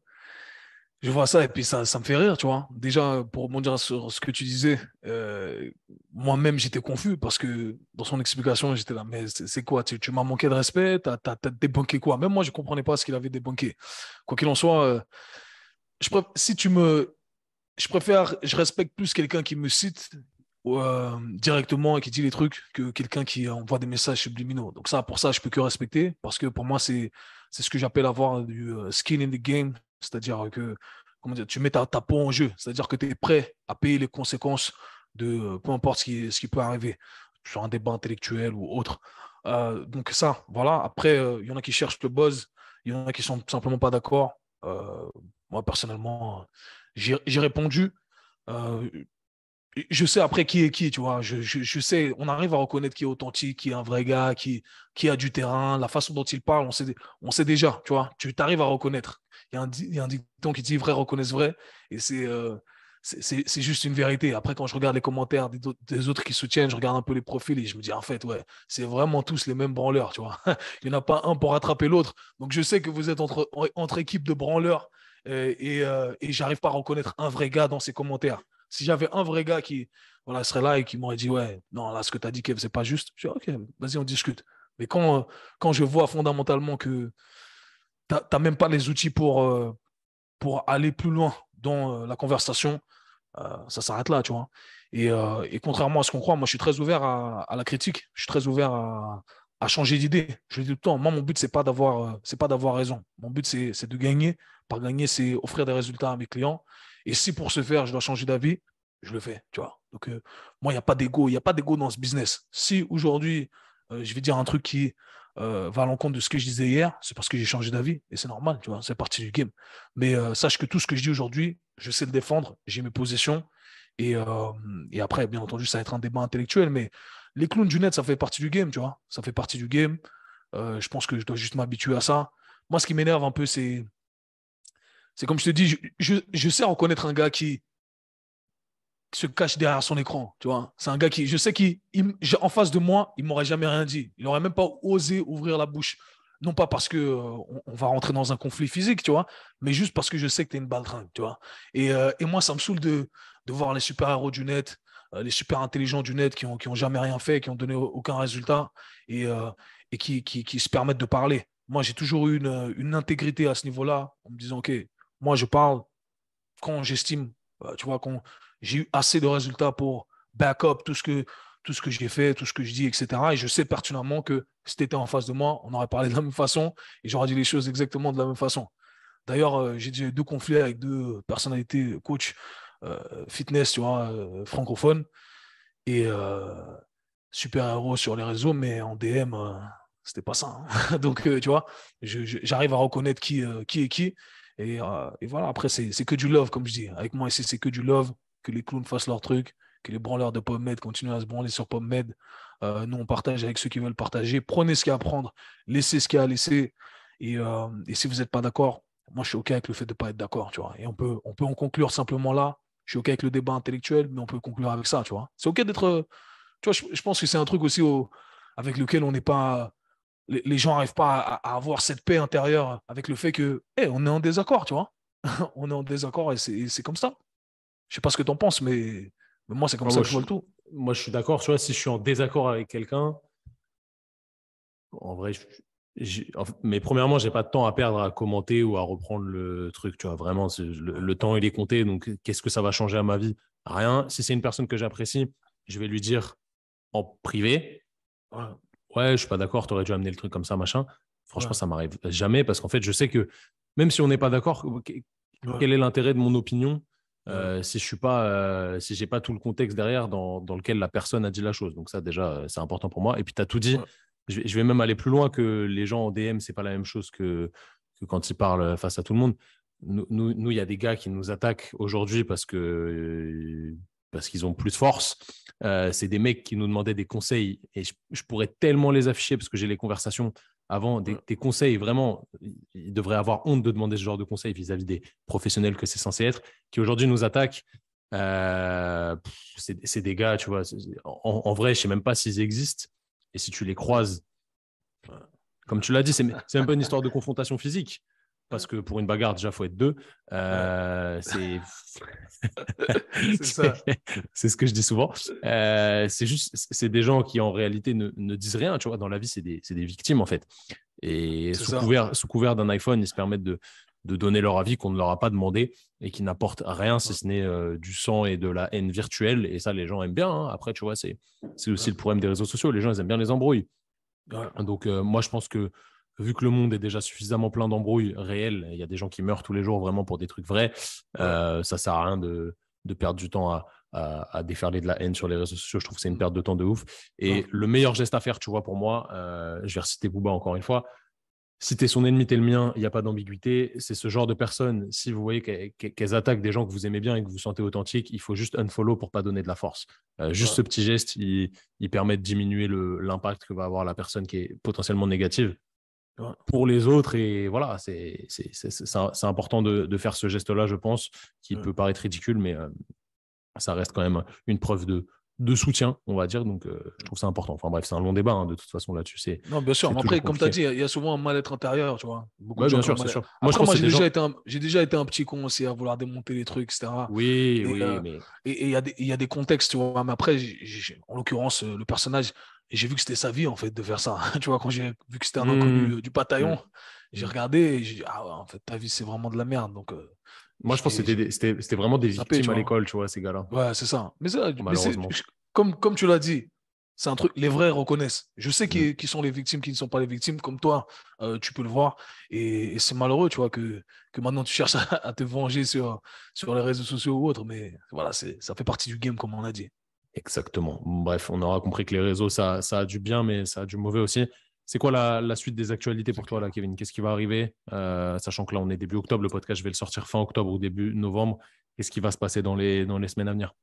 je vois ça et puis ça, me fait rire, tu vois. Déjà, pour rebondir sur ce que tu disais, euh, moi-même, j'étais confus parce que dans son explication, j'étais là, mais c'est quoi Tu, m'as manqué de respect T'as as, débanqué quoi Même moi, je ne comprenais pas ce qu'il avait débanqué. Quoi qu'il en soit, euh, je si tu me. Je préfère, je respecte plus quelqu'un qui me cite euh, directement et qui dit les trucs que quelqu'un qui envoie des messages subliminaux. Donc ça, pour ça, je ne peux que respecter parce que pour moi, c'est c'est ce que j'appelle avoir du skin in the game c'est-à-dire que comment dire, tu mets ta, peau en jeu, c'est-à-dire que tu es prêt à payer les conséquences de euh, peu importe ce qui, ce qui peut arriver sur un débat intellectuel ou autre. Euh, donc ça, voilà. Après, euh, il y en a qui cherchent le buzz, il y en a qui sont tout simplement pas d'accord. moi, personnellement, j'ai répondu. je sais après qui est qui, tu vois. Je, sais, on arrive à reconnaître qui est authentique, qui est un vrai gars, qui, qui a du terrain, la façon dont il parle, on sait, on sait déjà, tu vois. Tu arrives à reconnaître y, y a un dicton qui dit vrai reconnaissent vrai. Et c'est. Euh, juste une vérité. Après, quand je regarde les commentaires des, autres qui soutiennent, je regarde un peu les profils et je me dis, en fait, ouais, c'est vraiment tous les mêmes branleurs, tu vois. Il n'y en a pas un pour rattraper l'autre. Donc, je sais que vous êtes entre, entre équipes de branleurs euh, et, je euh, et j'arrive pas à reconnaître un vrai gars dans ces commentaires. Si j'avais un vrai gars qui voilà, serait là et qui m'aurait dit, ouais, non, là, ce que tu as dit, Kev, c'est pas juste, je dis, ok, vas-y, on discute. Mais quand, quand je vois fondamentalement que tu n'as même pas les outils pour, euh, pour aller plus loin dans euh, la conversation. Euh, ça s'arrête là, tu vois. Et, contrairement à ce qu'on croit, moi, je suis très ouvert à, la critique. Je suis très ouvert à, changer d'idée. Je le dis tout le temps. Moi, mon but, c'est pas d'avoir, pas d'avoir raison. Mon but, c'est de gagner. Par gagner, c'est offrir des résultats à mes clients. Et si pour ce faire, je dois changer d'avis, je le fais, tu vois. Donc, moi, il n'y a pas d'ego. Il n'y a pas d'ego dans ce business. Si aujourd'hui, je vais dire un truc qui euh, va à l'encontre de ce que je disais hier, c'est parce que j'ai changé d'avis et c'est normal, tu vois, c'est partie du game. Mais euh, sache que tout ce que je dis aujourd'hui, je sais le défendre, j'ai mes positions et, euh, et, après, bien entendu, ça va être un débat intellectuel, mais les clowns du net, ça fait partie du game, tu vois, ça fait partie du game. je pense que je dois juste m'habituer à ça. Moi, ce qui m'énerve un peu, c'est, c'est comme je te dis, je, je sais reconnaître un gars qui, se cache derrière son écran, tu vois. C'est un gars qui, je sais qu'en face de moi, il m'aurait jamais rien dit. Il n'aurait même pas osé ouvrir la bouche. Non pas parce que euh, on, va rentrer dans un conflit physique, tu vois, mais juste parce que je sais que tu es une baltringue, tu vois. Euh, et, moi, ça me saoule de, de voir les super-héros du net, euh, les super intelligents du net qui n'ont ont jamais rien fait, qui n'ont donné aucun résultat et, qui, qui, se permettent de parler. Moi, j'ai toujours eu une, une intégrité à ce niveau-là, en me disant, OK, moi, je parle quand j'estime, tu vois, quand j'ai eu assez de résultats pour back up tout ce que, tout ce que j'ai fait, tout ce que je dis, etc. Et je sais pertinemment que si tu étais en face de moi, on aurait parlé de la même façon et j'aurais dit les choses exactement de la même façon. D'ailleurs, euh, j'ai eu deux conflits avec deux personnalités coach euh, fitness, tu vois, euh, francophone et super héros sur les réseaux, mais en DM, c'était pas ça. Hein. Donc, tu vois, j'arrive à reconnaître qui, qui est qui. Et, voilà, après, c'est que du love, comme je dis. Avec moi ici, c'est que du love que les clowns fassent leur truc, que les branleurs de pom-med continuent à se branler sur Pommed. Euh, nous, on partage avec ceux qui veulent partager. Prenez ce qu'il y a à prendre, laissez ce qu'il y a à laisser. Et, euh, si vous n'êtes pas d'accord, moi, je suis OK avec le fait de ne pas être d'accord, tu vois. Et on peut, on peut en conclure simplement là. Je suis OK avec le débat intellectuel, mais on peut conclure avec ça, tu vois. C'est OK d'être... Euh, tu vois, je, pense que c'est un truc aussi avec lequel on n'est pas... Les, gens n'arrivent pas à, avoir cette paix intérieure avec le fait que, hey, on est en désaccord, tu vois. on est en désaccord et c'est comme ça. Je sais pas ce que tu en penses, mais, moi, c'est comme ah, ça que je vois le tout. Moi, je suis d'accord. Tu vois, si je suis en désaccord avec quelqu'un, en vrai, mais premièrement, je n'ai pas de temps à perdre à commenter ou à reprendre le truc. Tu vois, vraiment, le, temps il est compté. Donc, qu'est-ce que ça va changer à ma vie Rien. Si c'est une personne que j'apprécie, je vais lui dire en privé. Ouais, je ne suis pas d'accord. Tu aurais dû amener le truc comme ça, machin. Franchement, ça ça m'arrive jamais parce qu'en fait, je sais que même si on n'est pas d'accord, quel est l'intérêt de mon opinion euh, si je suis pas, euh, si j'ai pas tout le contexte derrière dans, dans, lequel la personne a dit la chose. Donc ça déjà, euh, c'est important pour moi. Et puis tu as tout dit. Je, vais, même aller plus loin que les gens en DM, c'est pas la même chose que, que, quand ils parlent face à tout le monde. Nous, il nous, y a des gars qui nous attaquent aujourd'hui parce que parce qu'ils ont plus de force. c'est des mecs qui nous demandaient des conseils et je pourrais tellement les afficher parce que j'ai les conversations avant des, conseils. Vraiment, il devraient avoir honte de demander ce genre de conseils vis-à-vis des professionnels que c'est censé être, qui aujourd'hui nous attaquent. Euh, c'est, c'est des gars, tu vois. En, vrai, je sais même pas s'ils existent. Et si tu les croises, euh, comme tu l'as dit, c'est, c'est un peu une histoire de confrontation physique parce que pour une bagarre, déjà, faut être deux. Euh, c'est ce que je dis souvent. Euh, c'est juste, c'est des gens qui en réalité ne, disent rien. Tu vois, dans la vie, c'est des, des, victimes en fait. Et sous couvert, d'un iPhone, ils se permettent de, de donner leur avis qu'on ne leur a pas demandé et qui n'apporte rien si ce n'est euh, du sang et de la haine virtuelle. Et ça, les gens aiment bien. Hein. Après, tu vois, c'est aussi le problème des réseaux sociaux. Les gens, ils aiment bien les embrouilles. Donc, euh, moi, je pense que vu que le monde est déjà suffisamment plein d'embrouilles réelles, il y a des gens qui meurent tous les jours vraiment pour des trucs vrais, euh, ça sert à rien de, perdre du temps à, déferler de la haine sur les réseaux sociaux. Je trouve que c'est une mm. perte de temps de ouf. Et le meilleur geste à faire, tu vois, pour moi, euh, je vais reciter Bouba encore une fois. Si t'es son ennemi, t'es le mien, il n'y a pas d'ambiguïté. C'est ce genre de personne, Si vous voyez qu'elles attaquent des gens que vous aimez bien et que vous sentez authentique, il faut juste unfollow pour pas donner de la force. Euh, juste ce petit geste, il permet de diminuer l'impact que va avoir la personne qui est potentiellement négative pour les autres. Et voilà, c'est important de, de, faire ce geste-là, je pense, qui peut paraître ridicule, mais euh, ça reste quand même une preuve de, de soutien, on va dire. Donc, euh, je trouve ça important. Enfin, bref, c'est un long débat, hein, de toute façon, là-dessus. C'est, non, bien sûr. Après, comme tu as dit, il y a souvent un mal-être intérieur, tu vois. Beaucoup bien sûr, c'est sûr. Moi, j'ai, déjà été un, j'ai déjà été un petit con aussi à vouloir démonter les trucs, etc. Oui, et, oui. Euh, mais... Et il y, y, a des contextes, tu vois. Mais après, en l'occurrence, le personnage, et j'ai vu que c'était sa vie, en fait, de faire ça. tu vois, quand j'ai vu que c'était un inconnu hmm. euh, du bataillon, hmm. j'ai regardé et j'ai dit, ah en fait, ta vie, c'est vraiment de la merde. Donc, euh, Moi, je pense que c'était vraiment des victimes à l'école, tu vois, ces gars-là. Ouais, c'est ça. Mais ça, Malheureusement. comme, comme tu l'as dit, c'est un truc, les vrais reconnaissent. Je sais hmm. qui, sont les victimes, qui ne sont pas les victimes, comme toi, euh, tu peux le voir. Et, c'est malheureux, tu vois, que, que maintenant tu cherches à, te venger sur, sur les réseaux sociaux ou autre. Mais voilà, ça fait partie du game, comme on a dit. Exactement. Bref, on aura compris que les réseaux, ça, a du bien, mais ça a du mauvais aussi. C'est quoi la, suite des actualités pour toi, là, Kevin Qu'est-ce qui va arriver euh, Sachant que là, on est début octobre, le podcast, je vais le sortir fin octobre ou début novembre. Qu'est-ce qui va se passer dans les, dans les semaines à venir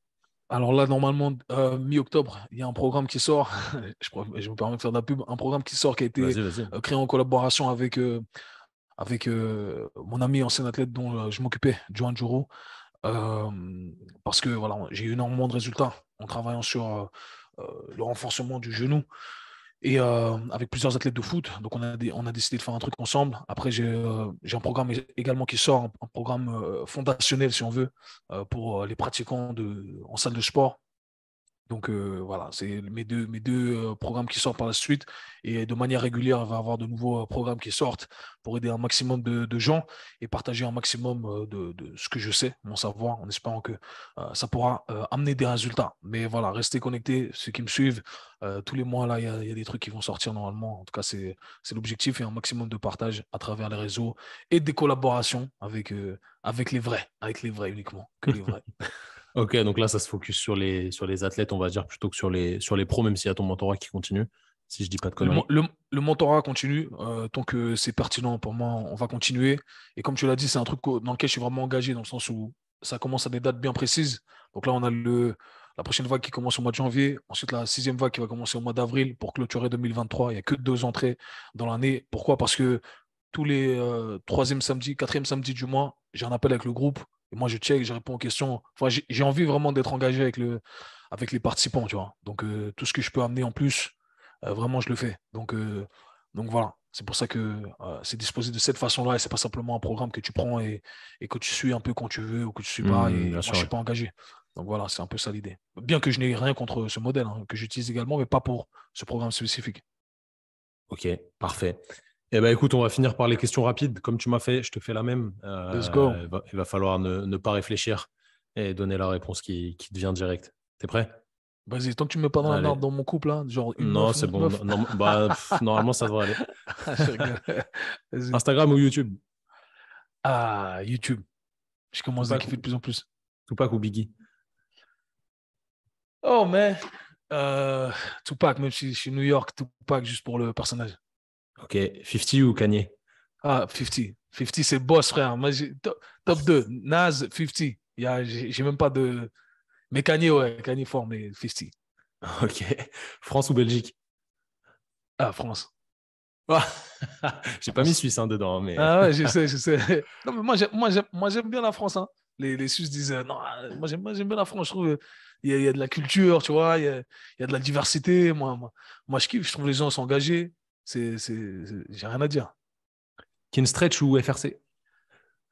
alors là, normalement, euh, mi-octobre, il y a un programme qui sort. je, crois, je me permets de faire de la pub. Un programme qui sort qui a été euh, créé en collaboration avec, avec mon ami ancien athlète dont je m'occupais, Johan Juro. parce que voilà, j'ai eu énormément de résultats en travaillant sur euh, euh, le renforcement du genou et euh, avec plusieurs athlètes de foot. Donc, on a, on a décidé de faire un truc ensemble. Après, j'ai un programme également qui sort, un, programme fondationnel, si on veut, pour les pratiquants de, en salle de sport donc euh, voilà, c'est mes deux, euh, programmes qui sortent par la suite. Et de manière régulière, il va avoir de nouveaux euh, programmes qui sortent pour aider un maximum de, gens et partager un maximum de, ce que je sais, mon savoir, en espérant que ça pourra amener des résultats. Mais voilà, restez connectés, ceux qui me suivent. tous les mois, là, il y, a des trucs qui vont sortir normalement. En tout cas, c'est l'objectif et un maximum de partage à travers les réseaux et des collaborations avec, avec les vrais, avec les vrais uniquement, que les vrais. Ok, donc là, ça se focus sur les, sur les athlètes, on va dire, plutôt que sur les, sur les pros, même s'il y a ton mentorat qui continue, si je dis pas de conneries. Le, mentorat continue, euh, tant que c'est pertinent pour moi, on va continuer. Et comme tu l'as dit, c'est un truc dans lequel je suis vraiment engagé, dans le sens où ça commence à des dates bien précises. Donc là, on a le, la prochaine vague qui commence au mois de janvier, ensuite la sixième vague qui va commencer au mois d'avril pour clôturer 2023. Il n'y a que deux entrées dans l'année. Pourquoi Parce que tous les euh, troisième samedi, quatrième samedi du mois, j'ai un appel avec le groupe et moi, je check, je réponds aux questions. Enfin, j'ai envie vraiment d'être engagé avec, le, avec les participants, tu vois. Donc, euh, tout ce que je peux amener en plus, euh, vraiment, je le fais. Donc, euh, donc voilà. C'est pour ça que c'est disposé de cette façon-là et ce n'est pas simplement un programme que tu prends et, que tu suis un peu quand tu veux ou que tu ne suis pas. Mmh, et moi, je suis pas engagé. Donc voilà, c'est un peu ça l'idée. Bien que je n'ai rien contre ce modèle hein, que j'utilise également, mais pas pour ce programme spécifique. Ok, parfait. Eh ben écoute, on va finir par les questions rapides. Comme tu m'as fait, je te fais la même. Euh, Let's go. Il va, falloir ne, pas réfléchir et donner la réponse qui, qui vient direct T'es prêt Vas-y, tant que tu me mets pas dans la merde dans mon couple, hein, genre Non, c'est bon. Bah, normalement, ça devrait aller. Instagram ou YouTube Ah, YouTube. Je commence à kiffer de plus en plus. Tupac ou Biggie Oh, mais euh, Tupac, même si je suis New York, Tupac juste pour le personnage. Ok, 50 ou Kanye Ah, 50. 50, c'est boss, frère. Moi, top, top, 2, NAZ, 50. J'ai même pas de. Mais Kanye, ouais, Kanye fort, mais 50. Ok. France ou Belgique Ah, France. j'ai pas mis Suisse hein, dedans, hein, mais. ah ouais, je sais, je sais. moi, j'aime, bien la France. Hein. Les, Suisses disent euh, non, moi, j'aime, bien la France. Je trouve il y, a de la culture, tu vois, il y a, de la diversité. Moi, je kiffe. Je trouve les gens sont engagés. C'est, j'ai rien à dire. Kin Stretch ou FRC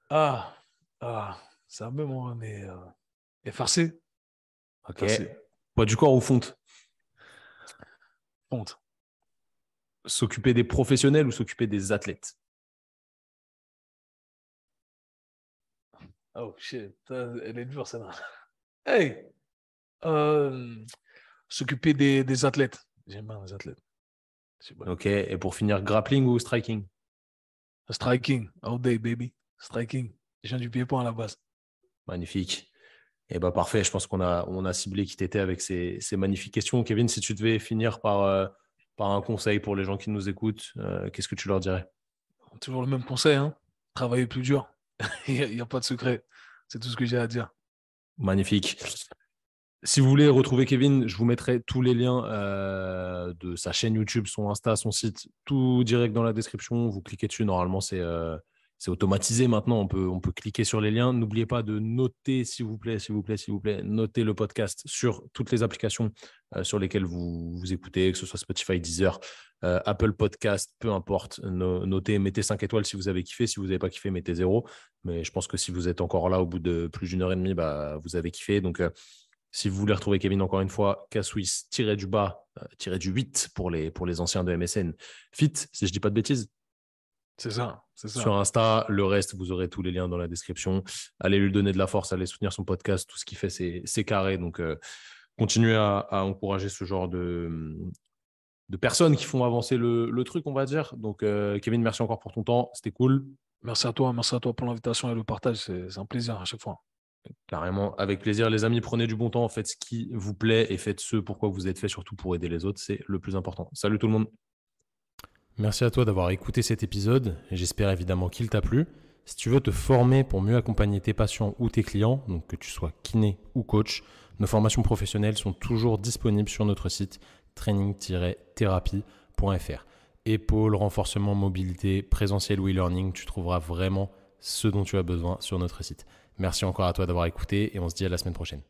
Ah, ah ça me moins, mais euh, FRC. Ok. du corps ou fonte Fonte. S'occuper des professionnels ou s'occuper des athlètes Oh shit, elle est dure celle-là. Hey euh, S'occuper des, des athlètes. J'aime bien les athlètes. Ok, et pour finir, grappling ou striking Striking, all day, baby. Striking. J'ai du pied-point à la base. Magnifique. Et eh bah ben, parfait, je pense qu'on a, on a ciblé qui t'étais avec ces, ces, magnifiques questions. Kevin, si tu devais finir par, euh, par un conseil pour les gens qui nous écoutent, euh, qu'est-ce que tu leur dirais Toujours le même conseil, hein travailler plus dur. Il n'y a, pas de secret. C'est tout ce que j'ai à dire. Magnifique si vous voulez retrouver Kevin, je vous mettrai tous les liens euh, de sa chaîne YouTube, son Insta, son site, tout direct dans la description. Vous cliquez dessus, normalement euh, c'est automatisé maintenant, on peut, on peut cliquer sur les liens. N'oubliez pas de noter, s'il vous plaît, s'il vous plaît, s'il vous plaît, notez le podcast sur toutes les applications euh, sur lesquelles vous, vous écoutez, que ce soit Spotify, Deezer, Apple Podcast, peu importe. notez, mettez 5 étoiles si vous avez kiffé, si vous n'avez pas kiffé, mettez 0. Mais je pense que si vous êtes encore là au bout de plus d'une heure et demie, bah, vous avez kiffé. Donc si vous voulez retrouver Kevin, encore une fois, k du bas, euh, tiré du 8 pour les, pour les anciens de MSN. Fit, si je ne dis pas de bêtises. C'est ça, c'est ça. Sur Insta, le reste, vous aurez tous les liens dans la description. Allez lui donner de la force, allez soutenir son podcast. Tout ce qu'il fait, c'est carré. Donc, euh, continuez à, encourager ce genre de, de personnes qui font avancer le, truc, on va dire. Donc, euh, Kevin, merci encore pour ton temps. C'était cool. Merci à toi, merci à toi pour l'invitation et le partage. C'est un plaisir à chaque fois. Carrément, avec plaisir. Les amis, prenez du bon temps, faites ce qui vous plaît et faites ce pourquoi vous êtes fait, surtout pour aider les autres. C'est le plus important. Salut tout le monde. Merci à toi d'avoir écouté cet épisode. J'espère évidemment qu'il t'a plu. Si tu veux te former pour mieux accompagner tes patients ou tes clients, donc que tu sois kiné ou coach, nos formations professionnelles sont toujours disponibles sur notre site training-thérapie.fr. Épaule, renforcement, mobilité, présentiel ou e-learning, tu trouveras vraiment ce dont tu as besoin sur notre site. Merci encore à toi d'avoir écouté et on se dit à la semaine prochaine.